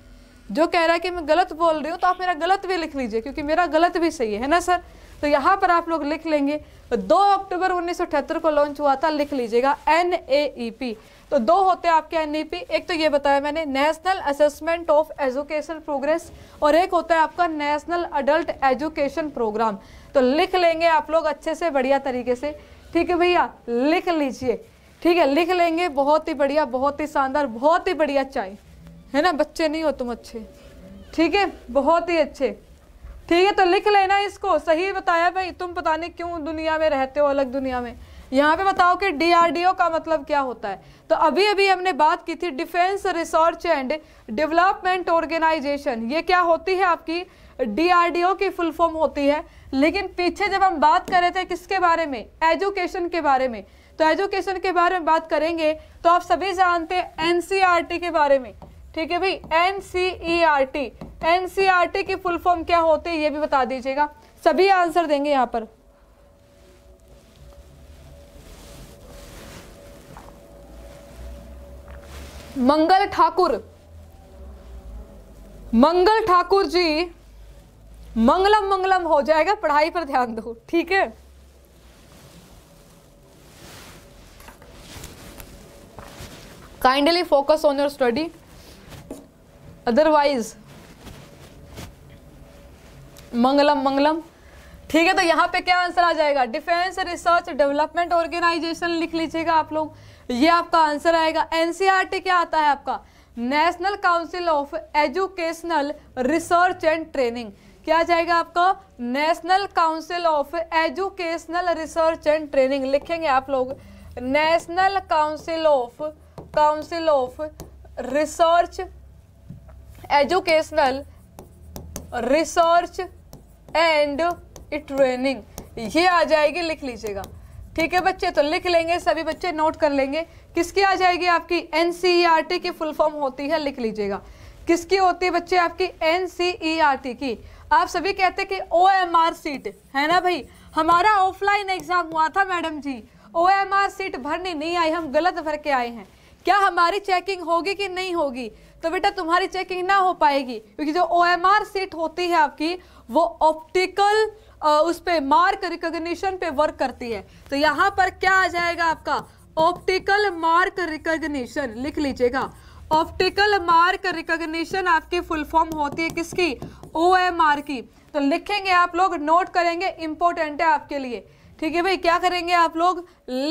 जो कह रहा है कि मैं गलत बोल रही हूँ तो आप मेरा गलत भी लिख लीजिए क्योंकि मेरा गलत भी सही है ना सर तो यहाँ पर आप लोग लिख लेंगे तो दो अक्टूबर उन्नीस को लॉन्च हुआ था लिख लीजिएगा एन e तो दो होते हैं आपके एन e एक तो ये बताया मैंने national assessment of education progress और एक होता है आपका नेशनल अडल्ट एजुकेशन प्रोग्राम तो लिख लेंगे आप लोग अच्छे से बढ़िया तरीके से ठीक है भैया लिख लीजिए ठीक है लिख लेंगे बहुत ही बढ़िया बहुत ही शानदार बहुत ही बढ़िया चाय है ना बच्चे नहीं हो तुम अच्छे ठीक है बहुत ही अच्छे ठीक है तो लिख लेना इसको सही बताया भाई तुम पता नहीं क्यों दुनिया में रहते हो अलग दुनिया में यहाँ पे बताओ कि डीआरडीओ का मतलब क्या होता है तो अभी अभी हमने बात की थी defence research and development organisation ये क्या होती है आपकी डीआरडीओ की फुल फॉर्म होती है लेकिन पीछे जब हम बात कर रहे थे किसके बारे में एजुकेशन के बारे में तो एजुकेशन के बारे में बात करेंगे तो आप सभी जानते हैं एनसीईआरटी के बारे में ठीक है भाई N C E R T N C R T की फुल फॉर्म क्या होते है ये भी बता दीजिएगा सभी आंसर देंगे यहाँ पर मंगल ठाकुर मंगल ठाकुर जी मंगलम मंगलम हो जाएगा पढ़ाई पर ध्यान दो ठीक है kindly focus on your study otherwise मंगलम मंगलम ठीक है तो यहाँ पे क्या आंसर आ जाएगा डिफेंस रिसर्च डेवलपमेंट ऑर्गेनाइजेशन लिख लीजिएगा आप लोग ये आपका आंसर आएगा एनसीईआरटी e क्या आता है आपका national council of educational research and training क्या जाएगा आपका national council of educational research and training लिखेंगे आप लोग national council of council of research educational research and training ये आ जाएगी लिख लीजिएगा ठीक है बच्चे तो लिख लेंगे सभी बच्चे नोट कर लेंगे किसकी आ जाएगी आपकी एन सी आर टी की फुल फॉर्म होती है लिख लीजिएगा किसकी होती है बच्चे आपकी एन e की आप सभी कहते कि ओ एम आर सीट है ना भाई हमारा ऑफलाइन एग्जाम हुआ था madam ji O M R sheet भरने नहीं आई हम गलत भर के आए हैं क्या हमारी चेकिंग होगी कि नहीं होगी तो बेटा तुम्हारी चेकिंग ना हो पाएगी क्योंकि जो ओ एम आर सीट होती है आपकी वो ऑप्टिकल उस पर मार्क रिकोगशन पे वर्क करती है तो यहाँ पर क्या आ जाएगा आपका ऑप्टिकल मार्क रिकोगशन लिख लीजिएगा ऑप्टिकल मार्क रिकोगशन आपकी फुल फॉर्म होती है किसकी ओ एम आर की तो लिखेंगे आप लोग नोट करेंगे इंपॉर्टेंट है आपके लिए ठीक है भाई क्या करेंगे आप लोग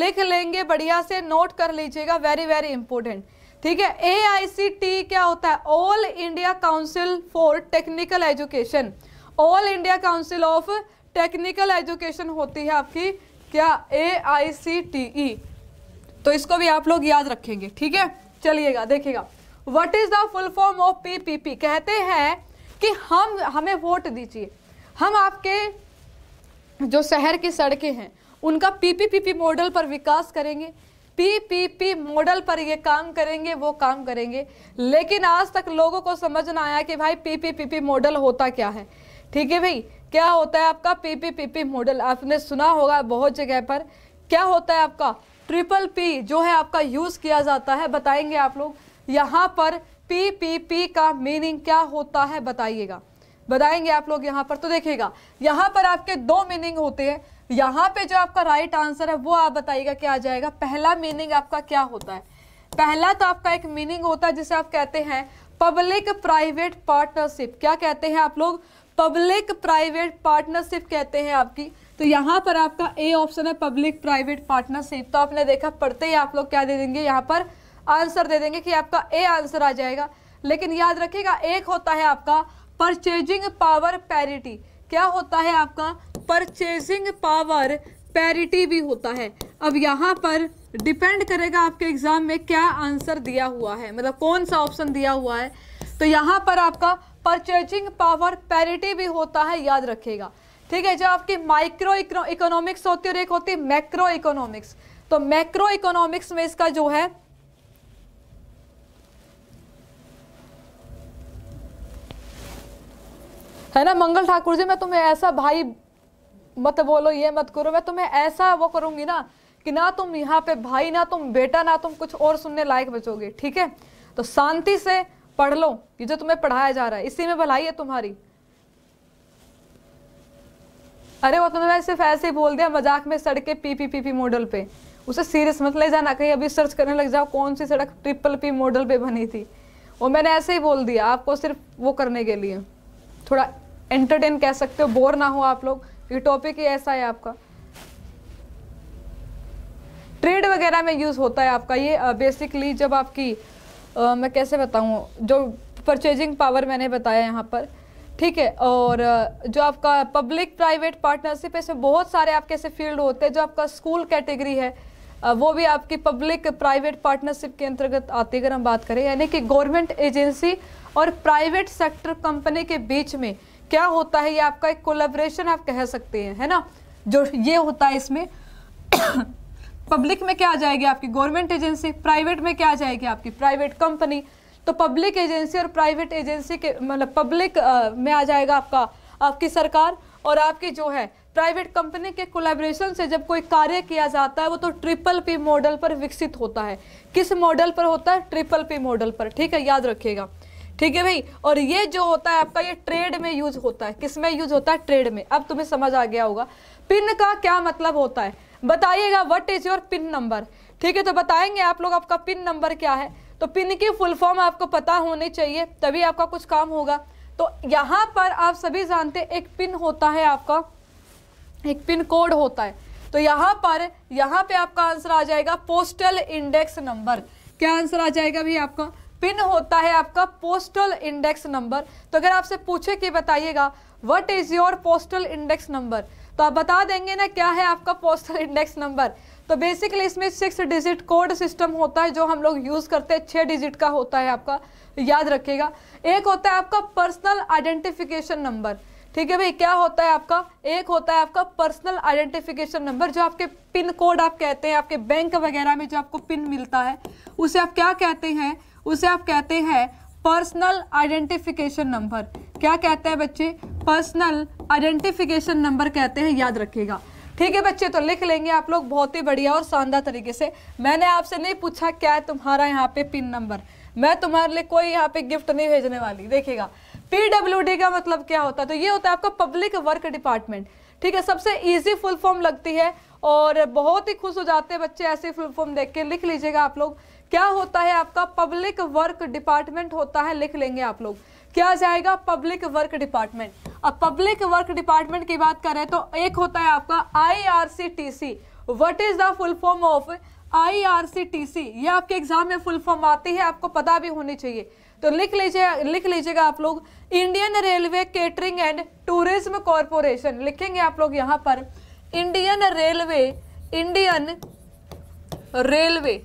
लिख लेंगे बढ़िया से नोट कर लीजिएगा वेरी वेरी इंपॉर्टेंट ठीक है ए आई सी टी क्या होता है all India council for technical education all India council of technical education होती है आपकी क्या ए आई सी टी तो इसको भी आप लोग याद रखेंगे ठीक है चलिएगा देखिएगा what is the full form of PPP कहते हैं कि हम हमें वोट दीजिए हम आपके जो शहर की सड़कें हैं उनका पीपीपीपी मॉडल पर विकास करेंगे पीपीपी मॉडल पर ये काम करेंगे वो काम करेंगे लेकिन आज तक लोगों को समझ ना आया कि भाई पीपीपीपी मॉडल होता क्या है ठीक है भाई क्या होता है आपका पीपीपीपी मॉडल आपने सुना होगा बहुत जगह पर क्या होता है आपका ट्रिपल पी जो है आपका यूज़ किया जाता है बताएंगे आप लोग यहाँ पर पीपीपी का मीनिंग क्या होता है बताइएगा बताएंगे आप लोग यहाँ पर तो देखिएगा यहाँ पर आपके दो मीनिंग होते हैं यहाँ पे जो आपका राइट आंसर है वो आप बताइएगा क्या आ जाएगा पहला मीनिंग आपका क्या होता है पहला तो आपका एक मीनिंग होता है जिसे आप कहते हैं पब्लिक प्राइवेट पार्टनरशिप क्या कहते हैं आप लोग पब्लिक प्राइवेट पार्टनरशिप कहते हैं आपकी तो यहाँ पर आपका ए ऑप्शन है पब्लिक प्राइवेट पार्टनरशिप तो आपने देखा पढ़ते ही आप लोग क्या दे देंगे यहाँ पर आंसर दे देंगे कि आपका ए आंसर आ जाएगा लेकिन याद रखिएगा एक होता है आपका परचेजिंग पावर पैरिटी क्या होता है आपका परचेजिंग पावर पैरिटी भी होता है अब यहाँ पर डिपेंड करेगा आपके एग्ज़ाम में क्या आंसर दिया हुआ है मतलब कौन सा ऑप्शन दिया हुआ है तो यहाँ पर आपका परचेजिंग पावर पैरिटी भी होता है याद रखेगा ठीक है जो आपकी माइक्रो इकोनॉमिक्स होती है और एक होती है मैक्रो इकोनॉमिक्स तो मैक्रो इकोनॉमिक्स में इसका जो है है ना मंगल ठाकुर जी मैं तुम्हें ऐसा भाई मत बोलो ये मत करो मैं तुम्हें ऐसा वो करूंगी ना कि ना तुम यहाँ पे भाई ना तुम बेटा ना तुम कुछ और सुनने लायक बचोगे ठीक है तो शांति से पढ़ लो ये जो तुम्हें पढ़ाया जा रहा है इसी में भलाई है तुम्हारी अरे वो तुम्हें सिर्फ ऐसे ही बोल दिया मजाक में सड़के P P P P model पे उसे सीरियस मत ले जाना कहीं अभी सर्च करने लग जाओ कौन सी सड़क ट्रिपल पी मॉडल पे बनी थी वो मैंने ऐसे ही बोल दिया आपको सिर्फ वो करने के लिए थोड़ा एंटरटेन कह सकते हो बोर ना हो आप लोग ये टॉपिक ही ऐसा है आपका ट्रेड वगैरह में यूज़ होता है आपका ये बेसिकली जब आपकी आ, मैं कैसे बताऊँ जो परचेजिंग पावर मैंने बताया यहाँ पर ठीक है और जो आपका पब्लिक प्राइवेट पार्टनरशिप ऐसे बहुत सारे आपके ऐसे फील्ड होते हैं जो आपका स्कूल कैटेगरी है वो भी आपकी पब्लिक प्राइवेट पार्टनरशिप के अंतर्गत आती है अगर हम बात करें यानी कि गवर्नमेंट एजेंसी और प्राइवेट सेक्टर कंपनी के बीच में क्या होता है ये आपका एक कोलेबरेशन आप कह सकते हैं है ना जो ये होता है इसमें पब्लिक में क्या आ जाएगी आपकी गवर्नमेंट एजेंसी प्राइवेट में क्या आ जाएगी आपकी प्राइवेट कंपनी तो पब्लिक एजेंसी और प्राइवेट एजेंसी के मतलब पब्लिक में आ जाएगा आपका आपकी सरकार और आपकी जो है प्राइवेट कंपनी के कोलैबोरेशन से जब कोई कार्य किया जाता है वो तो ट्रिपल पी मॉडल पर विकसित होता है किस मॉडल पर होता है ट्रिपल पी मॉडल पर ठीक है याद रखिएगा ठीक है भाई और ये जो होता है आपका ये ट्रेड में यूज होता है किस में यूज होता है ट्रेड में अब तुम्हें समझ आ गया होगा पिन का क्या मतलब होता है बताइएगा what is your pin number ठीक है तो बताएंगे आप लोग आपका पिन नंबर क्या है तो पिन की फुल फॉर्म आपको पता होनी चाहिए तभी आपका कुछ काम होगा तो यहाँ पर आप सभी जानते एक पिन होता है आपका एक पिन कोड होता है तो यहाँ पर यहाँ पे आपका आंसर आ जाएगा पोस्टल इंडेक्स नंबर क्या आंसर आ जाएगा भाई आपका पिन होता है आपका पोस्टल इंडेक्स नंबर तो अगर आपसे पूछे कि बताइएगा what is your postal index number तो आप बता देंगे ना क्या है आपका पोस्टल इंडेक्स नंबर तो बेसिकली इसमें सिक्स डिजिट कोड सिस्टम होता है जो हम लोग यूज़ करते हैं छह डिजिट का होता है आपका याद रखेगा एक होता है आपका पर्सनल आइडेंटिफिकेशन नंबर ठीक है भाई क्या होता है आपका एक होता है आपका पर्सनल आइडेंटिफिकेशन नंबर जो आपके पिन कोड आप कहते हैं आपके बैंक वगैरह में जो आपको पिन मिलता है उसे आप क्या कहते हैं उसे आप कहते हैं पर्सनल आइडेंटिफिकेशन नंबर क्या कहते हैं बच्चे पर्सनल आइडेंटिफिकेशन नंबर कहते हैं याद रखिएगा ठीक है बच्चे तो लिख लेंगे आप लोग बहुत ही बढ़िया और शानदार तरीके से मैंने आपसे नहीं पूछा क्या है तुम्हारा यहाँ पे पिन नंबर मैं तुम्हारे लिए कोई यहाँ पे गिफ्ट नहीं भेजने वाली देखिएगा पीडब्ल्यूडी का मतलब क्या होता है तो ये होता है आपका पब्लिक वर्क डिपार्टमेंट ठीक है सबसे ईजी फुल फॉर्म लगती है और बहुत ही खुश हो जाते हैं बच्चे ऐसे फुल फॉर्म देख के लिख लीजिएगा आप लोग क्या होता है आपका पब्लिक वर्क डिपार्टमेंट होता है लिख लेंगे आप लोग क्या जाएगा पब्लिक वर्क डिपार्टमेंट अब पब्लिक वर्क डिपार्टमेंट की बात करें तो एक होता है आपका IRCTC what is the full form of IRCTC ये आपके एग्जाम में फुल फॉर्म आती है आपको पता भी होनी चाहिए तो लिख लीजिए लिख लीजिएगा आप लोग Indian railway catering and tourism corporation लिखेंगे आप लोग यहाँ पर Indian railway Indian railway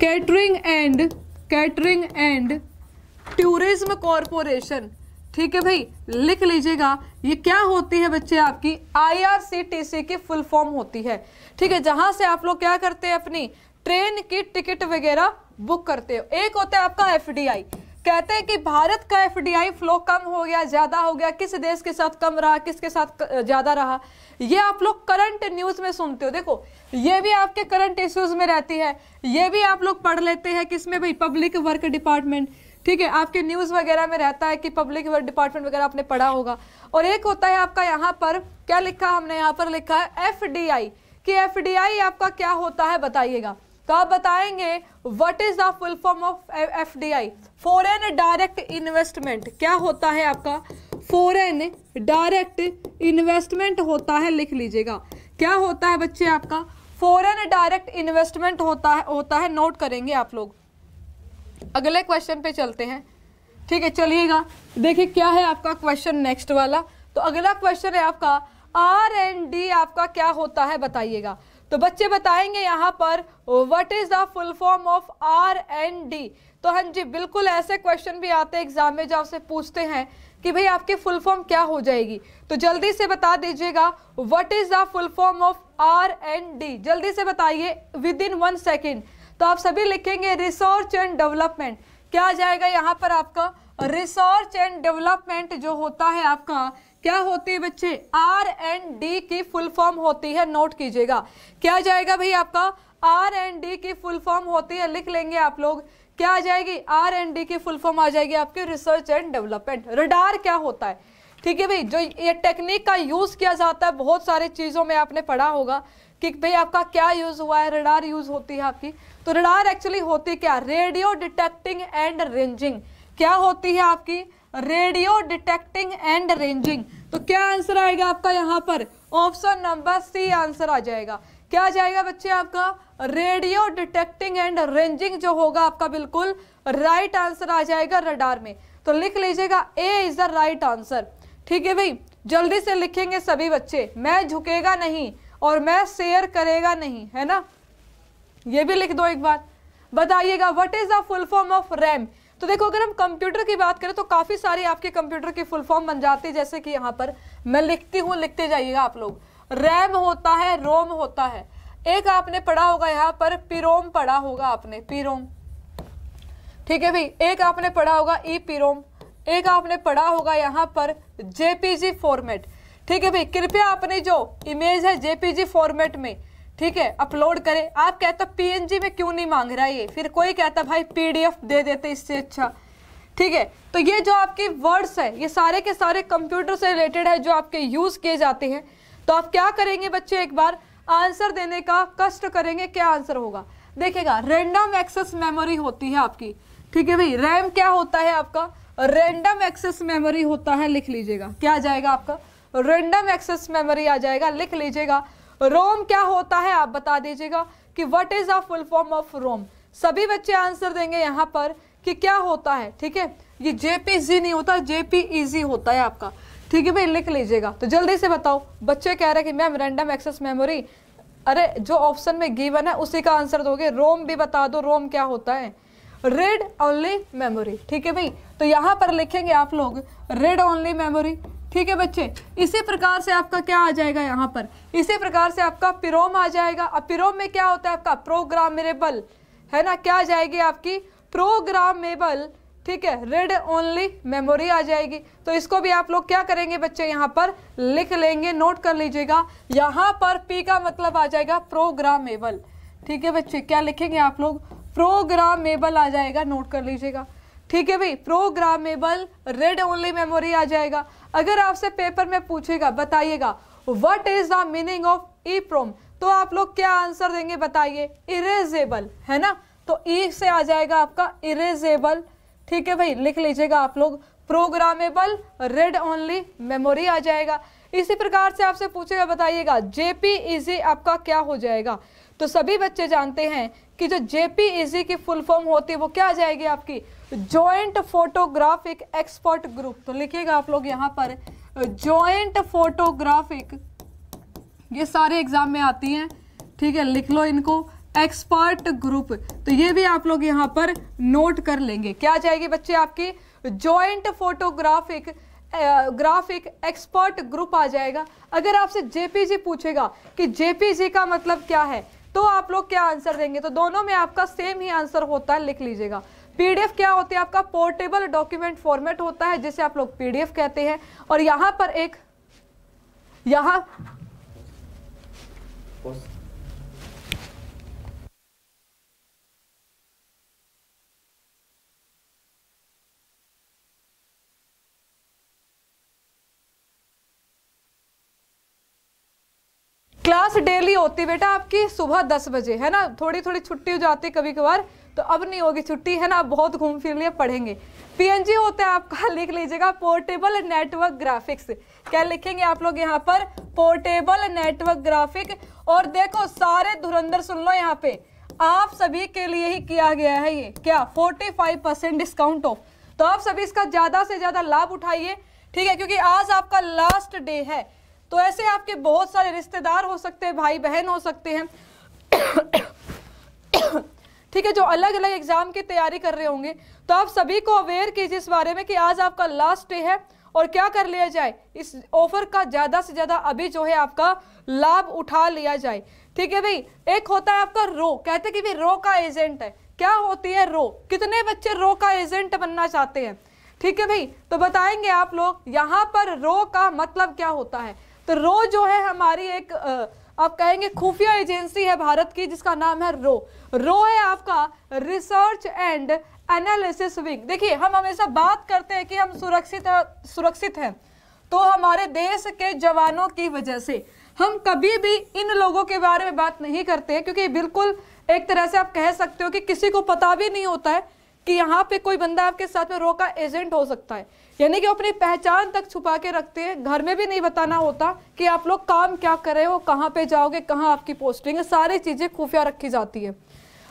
catering and catering and tourism corporation ठीक है भाई लिख लीजिएगा ये क्या होती है बच्चे आपकी आईआरसीटीसी की फुल फॉर्म होती है ठीक है जहां से आप लोग क्या करते हैं अपनी ट्रेन की टिकट वगैरह बुक करते हो एक होता है आपका एफडीआई कहते हैं कि भारत का एफडीआई फ्लो कम हो गया ज़्यादा हो गया किस देश के साथ कम रहा किसके साथ ज़्यादा रहा ये आप लोग करंट न्यूज़ में सुनते हो देखो ये भी आपके करंट इश्यूज़ में रहती है ये भी आप लोग पढ़ लेते हैं किसमें भाई पब्लिक वर्क डिपार्टमेंट ठीक है आपके न्यूज़ वगैरह में रहता है कि पब्लिक वर्क डिपार्टमेंट वगैरह आपने पढ़ा होगा और एक होता है आपका यहाँ पर क्या लिखा हमने यहाँ पर लिखा है एफ कि एफ आपका क्या होता है बताइएगा तो आप बताएंगे what is the full form of FDI I foreign direct investment क्या होता है आपका फॉरेन डायरेक्ट इन्वेस्टमेंट होता है लिख लीजिएगा क्या होता है बच्चे आपका फॉरेन डायरेक्ट इन्वेस्टमेंट होता है होता है नोट करेंगे आप लोग अगले क्वेश्चन पे चलते हैं ठीक है चलिएगा देखिए क्या है आपका क्वेश्चन नेक्स्ट वाला तो अगला क्वेश्चन है आपका आर एंड डी आपका क्या होता है बताइएगा तो बच्चे बताएंगे यहाँ पर what is the full form of R N D तो हाँ जी बिल्कुल ऐसे क्वेश्चन भी आते हैं एग्जाम में जब से पूछते हैं कि भाई आपके फुल फॉर्म क्या हो जाएगी तो जल्दी से बता दीजिएगा what is the full form of R and D जल्दी से बताइए विद इन वन सेकेंड तो आप सभी लिखेंगे रिसर्च एंड डेवलपमेंट क्या जाएगा यहाँ पर आपका रिसर्च एंड डेवलपमेंट जो होता है आपका क्या होती है बच्चे आर एंड डी की फुल फॉर्म होती है नोट कीजिएगा क्या जाएगा भाई आपका आर एंड डी की फुल फॉर्म होती है लिख लेंगे आप लोग क्या आ जाएगी आर एंड डी की फुल फॉर्म आ जाएगी आपकी रिसर्च एंड डेवलपमेंट रडार क्या होता है ठीक है भाई जो ये टेक्निक का यूज़ किया जाता है बहुत सारे चीज़ों में आपने पढ़ा होगा कि भाई आपका क्या यूज़ हुआ है रडार यूज़ होती है आपकी तो रडार एक्चुअली होती क्या रेडियो डिटेक्टिंग एंड रेंजिंग क्या होती है आपकी रेडियो डिटेक्टिंग एंड रेंजिंग तो क्या आंसर आएगा आपका यहाँ पर ऑप्शन नंबर सी आंसर आ जाएगा क्या जाएगा बच्चे आपका रेडियो डिटेक्टिंग एंड रेंजिंग जो होगा आपका बिल्कुल राइट आंसर आ जाएगा रडार में तो लिख लीजिएगा A is the right answer ठीक है भाई जल्दी से लिखेंगे सभी बच्चे मैं झुकेगा नहीं और मैं शेयर करेगा नहीं है ना ये भी लिख दो एक बार बताइएगा what is the full form of RAM तो देखो अगर हम कंप्यूटर की बात करें तो काफ़ी सारे आपके कंप्यूटर के फुल फॉर्म बन जाते हैं जैसे कि यहाँ पर मैं लिखती हूँ लिखते जाइएगा आप लोग रैम होता है रोम होता है एक आपने पढ़ा होगा यहाँ पर पिरोम पढ़ा होगा आपने पिरोम ठीक है भाई एक आपने पढ़ा होगा ई पीरोम एक आपने पढ़ा होगा यहाँ पर जेपीजी फॉर्मेट ठीक है भाई कृपया आपने जो इमेज है जेपीजी फॉर्मेट में ठीक है अपलोड करें आप कहता पीएनजी में क्यों नहीं मांग रहा ये फिर कोई कहता भाई पीडीएफ दे देते इससे अच्छा ठीक है तो ये जो आपके वर्ड्स है ये सारे के सारे कंप्यूटर से रिलेटेड है जो आपके यूज़ किए जाते हैं तो आप क्या करेंगे बच्चे एक बार आंसर देने का कष्ट करेंगे क्या आंसर होगा देखेगा रेंडम एक्सेस मेमोरी होती है आपकी ठीक है भाई रैम क्या होता है आपका रेंडम एक्सेस मेमोरी होता है लिख लीजिएगा क्या आ जाएगा आपका रेंडम एक्सेस मेमोरी आ जाएगा लिख लीजिएगा रोम क्या होता है आप बता दीजिएगा कि what is a full form of ROM सभी बच्चे आंसर देंगे यहाँ पर कि क्या होता है ठीक है ये जेपीजी नहीं होता जेपी इजी होता है आपका ठीक है भाई लिख लीजिएगा तो जल्दी से बताओ बच्चे कह रहे हैं कि मैम रैंडम एक्सेस मेमोरी अरे जो ऑप्शन में गिवन है उसी का आंसर दोगे रोम भी बता दो रोम क्या होता है रेड ओनली मेमोरी ठीक है भाई तो यहाँ पर लिखेंगे आप लोग रेड ओनली मेमोरी ठीक है बच्चे इसी प्रकार से आपका क्या आ जाएगा यहाँ पर इसी प्रकार से आपका पिरोम आ जाएगा अब पिरोम में क्या होता है आपका प्रोग्रामेबल है ना क्या आ जाएगी आपकी प्रोग्रामेबल ठीक है रेड ओनली मेमोरी आ जाएगी तो इसको भी आप लोग क्या करेंगे बच्चे यहाँ पर लिख लेंगे नोट कर लीजिएगा यहाँ पर पी का मतलब आ जाएगा प्रोग्रामेबल ठीक है बच्चे क्या लिखेंगे आप लोग प्रोग्रामेबल आ जाएगा नोट कर लीजिएगा ठीक है भाई प्रोग्रामेबल रेड ओनली मेमोरी आ जाएगा अगर आपसे पेपर में पूछेगा बताइएगा what is the meaning of EPROM तो आप लोग क्या आंसर देंगे बताइए इरेजेबल है ना तो ई e से आ जाएगा आपका इरेजेबल ठीक है भाई लिख लीजिएगा आप लोग प्रोग्रामेबल रेड ओनली मेमोरी आ जाएगा इसी प्रकार से आपसे पूछेगा बताइएगा जेपी इजी आपका क्या हो जाएगा तो सभी बच्चे जानते हैं कि जो जेपी इजी की फुल फॉर्म होती है वो क्या आ जाएगी आपकी ज्वाइंट फोटोग्राफिक एक्सपर्ट ग्रुप तो लिखिएगा आप लोग यहाँ पर ज्वाइंट फोटोग्राफिक ये सारे एग्जाम में आती हैं ठीक है लिख लो इनको एक्सपर्ट ग्रुप तो ये भी आप लोग यहाँ पर नोट कर लेंगे क्या जाएगी बच्चे आपकी joint photographic graphic expert group आ जाएगा अगर आपसे जेपीजी पूछेगा कि जेपीजी का मतलब क्या है तो आप लोग क्या आंसर देंगे तो दोनों में आपका सेम ही आंसर होता है लिख लीजिएगा पीडीएफ क्या होती है आपका पोर्टेबल डॉक्यूमेंट फॉर्मेट होता है जिसे आप लोग पीडीएफ कहते हैं और यहां पर एक यहां क्लास डेली होती बेटा आपकी सुबह दस बजे है ना थोड़ी थोड़ी छुट्टी हो जाती कभी कभार तो अब नहीं होगी छुट्टी है ना बहुत घूम फिर लिए पढ़ेंगे पी होता है आपका लिख लीजिएगा पोर्टेबल नेटवर्क ग्राफिक्स क्या लिखेंगे आप लोग यहाँ पर पोर्टेबल नेटवर्क ग्राफिक और देखो सारे धुरंधर सुन लो यहाँ पे आप सभी के लिए ही किया गया है ये क्या 45 परसेंट डिस्काउंट ऑफ तो आप सभी इसका ज़्यादा से ज़्यादा लाभ उठाइए ठीक है क्योंकि आज आपका लास्ट डे है तो ऐसे आपके बहुत सारे रिश्तेदार हो सकते हैं भाई बहन हो सकते हैं ठीक है जो अलग अलग एग्जाम की तैयारी कर रहे होंगे तो आप सभी को अवेयर कीजिए इस बारे में कि आज आपका लास्ट डे है और क्या कर लिया जाए इस ऑफर का ज़्यादा से ज़्यादा अभी जो है आपका लाभ उठा लिया जाए ठीक है भाई एक होता है आपका रो कहते हैं कि भाई रो का एजेंट है क्या होती है रो कितने बच्चे रो का एजेंट बनना चाहते हैं ठीक है भाई तो बताएंगे आप लोग यहाँ पर रो का मतलब क्या होता है तो रो जो है हमारी एक आप कहेंगे खुफिया एजेंसी है भारत की जिसका नाम है रो रो है आपका रिसर्च एंड एनालिसिस विंग देखिए हम हमेशा बात करते हैं कि हम सुरक्षित सुरक्षित हैं तो हमारे देश के जवानों की वजह से हम कभी भी इन लोगों के बारे में बात नहीं करते क्योंकि बिल्कुल एक तरह से आप कह सकते हो कि किसी को पता भी नहीं होता है कि यहाँ पे कोई बंदा आपके साथ में रो का एजेंट हो सकता है यानी कि अपनी पहचान तक छुपा के रखते हैं घर में भी नहीं बताना होता कि आप लोग काम क्या कर रहे हो कहाँ पे जाओगे कहाँ आपकी पोस्टिंग है सारी चीज़ें खुफिया रखी जाती है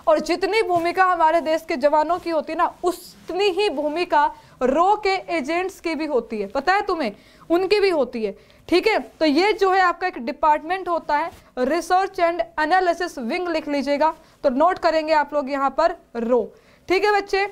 और जितनी भूमिका हमारे देश के जवानों की होती है ना उतनी ही भूमिका रो के एजेंट्स की भी होती है पता है तुम्हें उनकी भी होती है ठीक है तो ये जो है आपका एक डिपार्टमेंट होता है रिसर्च एंड एनालिसिस विंग लिख लीजिएगा तो नोट करेंगे आप लोग यहाँ पर रो ठीक है बच्चे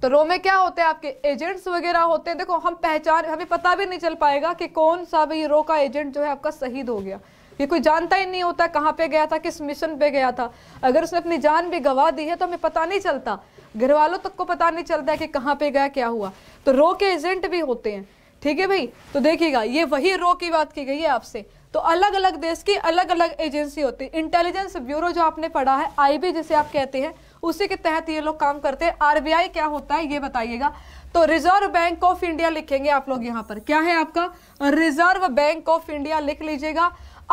तो रो में क्या होते हैं आपके एजेंट्स वगैरह होते हैं देखो हम पहचान हमें पता भी नहीं चल पाएगा कि कौन सा भी रो का एजेंट जो है आपका शहीद हो गया ये कोई जानता ही नहीं होता कहाँ पे गया था किस मिशन पे गया था अगर उसने अपनी जान भी गवा दी है तो हमें पता नहीं चलता घर वालों तक को पता नहीं चलता कि कहाँ पे गया क्या हुआ तो रो के एजेंट भी होते हैं ठीक है भाई तो देखिएगा ये वही रो की बात की गई है आपसे तो अलग अलग देश की अलग अलग एजेंसी होती है इंटेलिजेंस ब्यूरो जो आपने पढ़ा है आईबी जिसे आप कहते हैं उसी के तहत ये लोग काम करते हैं आरबीआई क्या होता है ये बताइएगा तो रिजर्व बैंक ऑफ इंडिया लिखेंगे आप लोग यहाँ पर क्या है आपका रिजर्व बैंक ऑफ इंडिया लिख लीजिएगा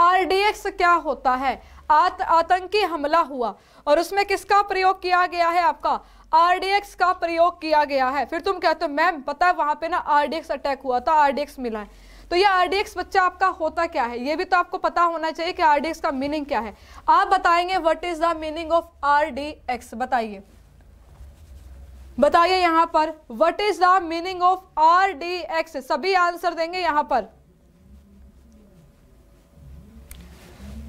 आरडीएक्स क्या होता है आत, आतंकी हमला हुआ और उसमें किसका प्रयोग किया गया है आपका आरडीएक्स का प्रयोग किया गया है फिर तुम कहते हो मैम पता है वहां पे ना आरडीएक्स अटैक हुआ था आरडीएक्स मिला है तो ये आर बच्चा आपका होता क्या है ये भी तो आपको पता होना चाहिए कि आर का मीनिंग क्या है आप बताएंगे what is the meaning of R बताइए बताइए यहां पर what is the meaning of R D X सभी आंसर देंगे यहां पर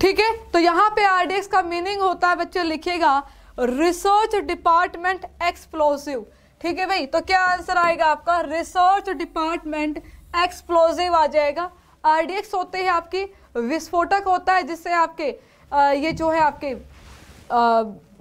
ठीक है तो यहाँ पे आरडीएक्स का मीनिंग होता है बच्चे लिखिएगा रिसर्च डिपार्टमेंट एक्सप्लोसिव ठीक है भाई तो क्या आंसर आएगा आपका रिसर्च डिपार्टमेंट एक्सप्लोजिव आ जाएगा आरडीएक्स होते हैं आपकी विस्फोटक होता है जिससे आपके आ, ये जो है आपके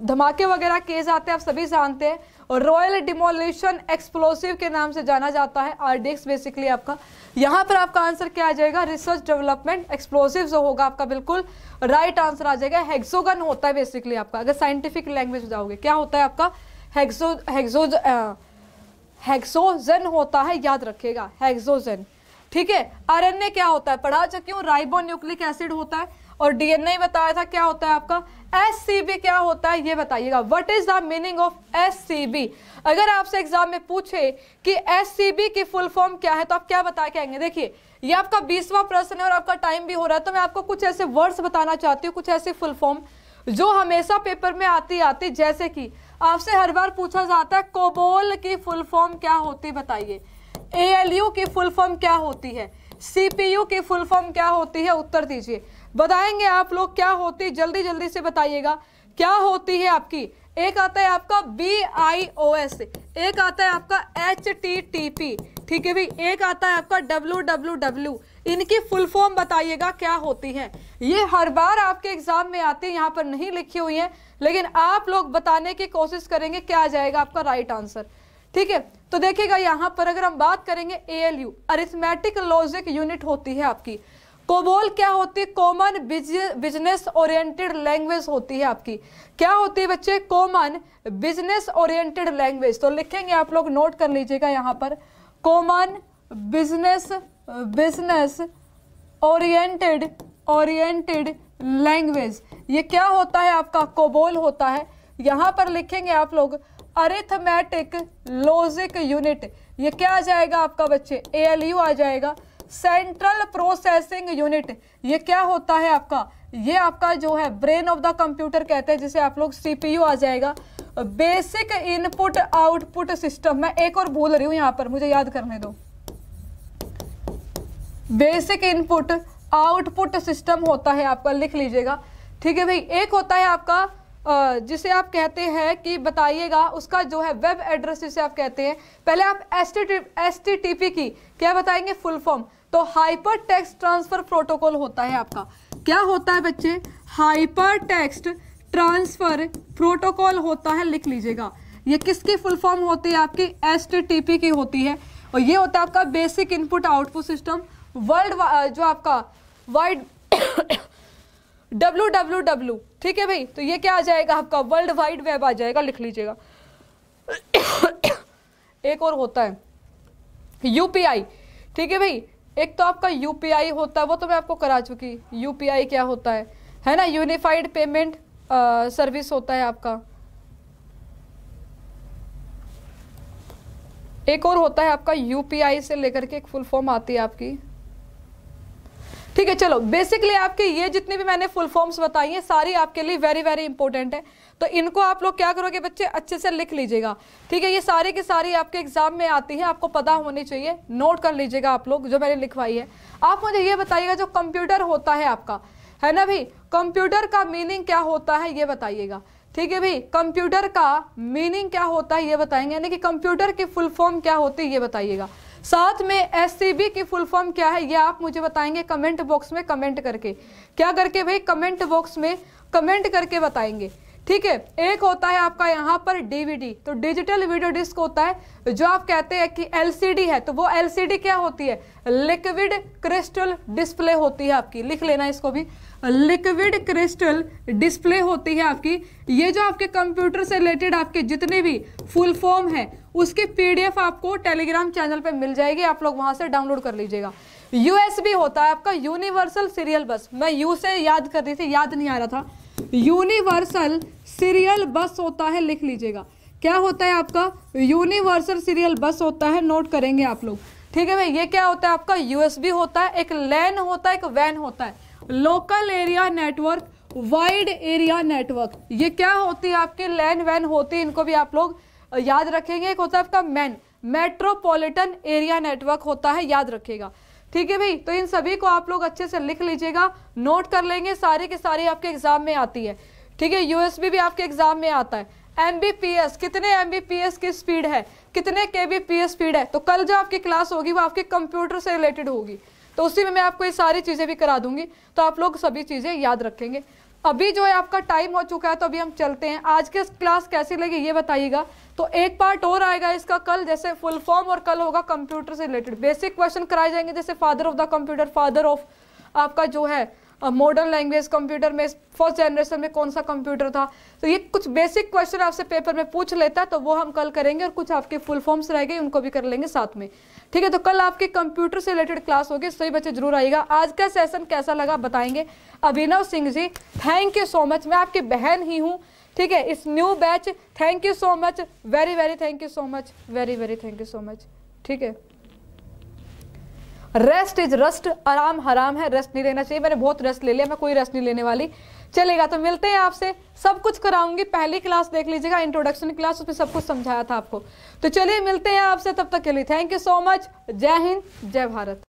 धमाके वगैरह केस आते हैं आप सभी जानते हैं रॉयल डिमोलिशन एक्सप्लोसिव के नाम से जाना जाता है आरडीएक्स बेसिकली आपका यहाँ पर आपका आंसर क्या आ जाएगा रिसर्च डेवलपमेंट एक्सप्लोसिव जो होगा आपका बिल्कुल राइट आंसर आ जाएगा हेक्सोगन होता है बेसिकली आपका अगर साइंटिफिक लैंग्वेज जाओगे क्या होता है आपका हेक्सो हेक्सो हेक्सोजन होता है याद रखेगा हेक्सोजन ठीक है आरएनए क्या होता है पढ़ा चुकी हूँ राइबो न्यूक्लिक एसिड होता है और डीएनए बताया था क्या होता है आपका एस क्या होता है ये बताइएगा what is the meaning of S अगर आपसे एग्जाम में पूछे कि एस की फुल फॉर्म क्या है तो आप क्या बता के आएंगे देखिए ये आपका बीसवा प्रश्न है और आपका टाइम भी हो रहा है तो मैं आपको कुछ ऐसे वर्ड्स बताना चाहती हूँ कुछ ऐसे फुल फॉर्म जो हमेशा पेपर में आती आती जैसे कि आपसे हर बार पूछा जाता है कोबोल की फुल फॉर्म क्या होती बताइए यू की फुल फॉर्म क्या होती है सीपीयू की फुल फॉर्म क्या होती है उत्तर दीजिए बताएंगे आप लोग क्या होती जल्दी जल्दी से बताइएगा क्या होती है आपकी एक आता है आपका बी आई ओ एस एक आता है आपका एच टी टी पी ठीक है भाई एक आता है आपका डब्ल्यू डब्ल्यू डब्ल्यू इनकी फुल फॉर्म बताइएगा क्या होती है ये हर बार आपके एग्जाम में आती है यहाँ पर नहीं लिखी हुई है लेकिन आप लोग बताने की कोशिश करेंगे क्या जाएगा आपका राइट आंसर ठीक है तो देखिएगा यहाँ पर अगर हम बात करेंगे A L U arithmetic logic unit होती है आपकी कोबोल क्या होती है कॉमन बिजनेस ओरिएंटेड लैंग्वेज होती है आपकी क्या होती है बच्चे कॉमन बिजनेस ओरिएंटेड लैंग्वेज तो लिखेंगे आप लोग नोट कर लीजिएगा यहाँ पर common business business oriented oriented language ये क्या होता है आपका कोबोल होता है यहाँ पर लिखेंगे आप लोग अरिथमेटिक लॉजिक यूनिट ये क्या आ जाएगा आपका बच्चे ए एल यू आ जाएगा सेंट्रल प्रोसेसिंग यूनिट ये क्या होता है आपका ये आपका जो है ब्रेन ऑफ द कंप्यूटर कहते हैं जिसे आप लोग सीपीयू आ जाएगा बेसिक इनपुट आउटपुट सिस्टम मैं एक और बोल रही हूँ यहाँ पर मुझे याद करने दो बेसिक इनपुट आउटपुट सिस्टम होता है आपका लिख लीजिएगा ठीक है भाई एक होता है आपका जिसे आप कहते हैं कि बताइएगा उसका जो है वेब एड्रेस जिसे आप कहते हैं पहले आप एस टी टी पी की क्या बताएंगे फुल फॉर्म तो हाइपर टेक्स्ट ट्रांसफ़र प्रोटोकॉल होता है आपका क्या होता है बच्चे हाइपर टेक्स्ट ट्रांसफ़र प्रोटोकॉल होता है लिख लीजिएगा ये किसकी फुल फॉर्म होती है आपकी एस की होती है और ये होता है आपका basic input output system world जो आपका वाइड डब्ल्यू डब्ल्यू डब्ल्यू ठीक है भाई तो ये क्या आ जाएगा आपका वर्ल्ड वाइड वेब आ जाएगा लिख लीजिएगा एक और होता है यूपीआई ठीक है भाई एक तो आपका यूपीआई होता है वो तो मैं आपको करा चुकी यूपीआई क्या होता है है ना यूनिफाइड पेमेंट सर्विस होता है आपका एक और होता है आपका यूपीआई से लेकर के एक फुल फॉर्म आती है आपकी ठीक है चलो बेसिकली आपके ये जितनी भी मैंने फुल फॉर्म्स बताई हैं सारी आपके लिए वेरी वेरी इंपॉर्टेंट है तो इनको आप लोग क्या करोगे बच्चे अच्छे से लिख लीजिएगा ठीक है ये सारी की सारी आपके एग्जाम में आती है आपको पता होनी चाहिए नोट कर लीजिएगा आप लोग जो मैंने लिखवाई है आप मुझे ये बताइएगा जो कंप्यूटर होता है आपका है ना भाई कंप्यूटर का मीनिंग क्या होता है ये बताइएगा ठीक है भाई कंप्यूटर का मीनिंग क्या होता है ये बताएंगे यानी कि कंप्यूटर की फुल फॉर्म क्या होती है ये बताइएगा साथ में एस की फुल फॉर्म क्या है ये आप मुझे बताएंगे कमेंट बॉक्स में कमेंट करके क्या करके भाई कमेंट बॉक्स में कमेंट करके बताएंगे ठीक है एक होता है आपका यहाँ पर डीवीडी तो डिजिटल वीडियो डिस्क होता है जो आप कहते हैं कि एलसीडी है तो वो एलसीडी क्या होती है लिक्विड क्रिस्टल डिस्प्ले होती है आपकी लिख लेना इसको भी लिक्विड क्रिस्टल डिस्प्ले होती है आपकी ये जो आपके कंप्यूटर से रिलेटेड आपके जितने भी फुल फॉर्म है उसकी पीडीएफ आपको टेलीग्राम चैनल पे मिल जाएगी आप लोग वहां से डाउनलोड कर लीजिएगा यूएसबी होता है आपका यूनिवर्सल सीरियल बस मैं यू से याद कर रही थी याद नहीं आ रहा था यूनिवर्सल सीरियल बस होता है लिख लीजिएगा क्या होता है आपका यूनिवर्सल सीरियल बस होता है नोट करेंगे आप लोग ठीक है भाई ये क्या होता है आपका यूएसबी होता है एक लैन होता है एक वैन होता है local area network wide area network ये क्या होती है आपके लैन वैन होती है इनको भी आप लोग याद रखेंगे एक होता है आपका मैन मेट्रोपॉलिटन एरिया नेटवर्क होता है याद रखेगा ठीक है भाई तो इन सभी को आप लोग अच्छे से लिख लीजिएगा नोट कर लेंगे सारे के सारे आपके एग्जाम में आती है ठीक है यूएसबी भी आपके एग्जाम में आता है एम कितने एम की स्पीड है कितने के स्पीड है तो कल जो आपकी क्लास होगी वो आपके कंप्यूटर से रिलेटेड होगी तो उसी में मैं आपको ये सारी चीज़ें भी करा दूंगी तो आप लोग सभी चीज़ें याद रखेंगे अभी जो है आपका टाइम हो चुका है तो अभी हम चलते हैं आज के क्लास कैसी लगी ये बताइएगा तो एक पार्ट और आएगा इसका कल जैसे फुल फॉर्म और कल होगा कंप्यूटर से रिलेटेड बेसिक क्वेश्चन कराए जाएंगे जैसे father of the computer father of आपका जो है मॉडर्न लैंग्वेज कंप्यूटर में फर्स्ट जनरेशन में कौन सा कंप्यूटर था तो ये कुछ बेसिक क्वेश्चन आपसे पेपर में पूछ लेता तो वो हम कल करेंगे और कुछ आपके फुल फॉर्म्स रह गए उनको भी कर लेंगे साथ में ठीक है तो कल आपके कंप्यूटर से रिलेटेड क्लास होगी सही बच्चे जरूर आएगा आज का सेशन कैसा लगा बताएंगे Abhinav Singh ji thank you so much मैं आपकी बहन ही हूँ ठीक है इस new batch thank you so much very very thank you so much very very thank you so much ठीक है रेस्ट इज रस्ट आराम हराम है रेस्ट नहीं लेना चाहिए मैंने बहुत रेस्ट ले लिया मैं कोई रेस्ट नहीं लेने वाली चलेगा तो मिलते हैं आपसे सब कुछ कराऊंगी पहली क्लास देख लीजिएगा इंट्रोडक्शन क्लास उसमें सब कुछ समझाया था आपको तो चलिए मिलते हैं आपसे तब तक के लिए थैंक यू सो मच जय हिंद जय भारत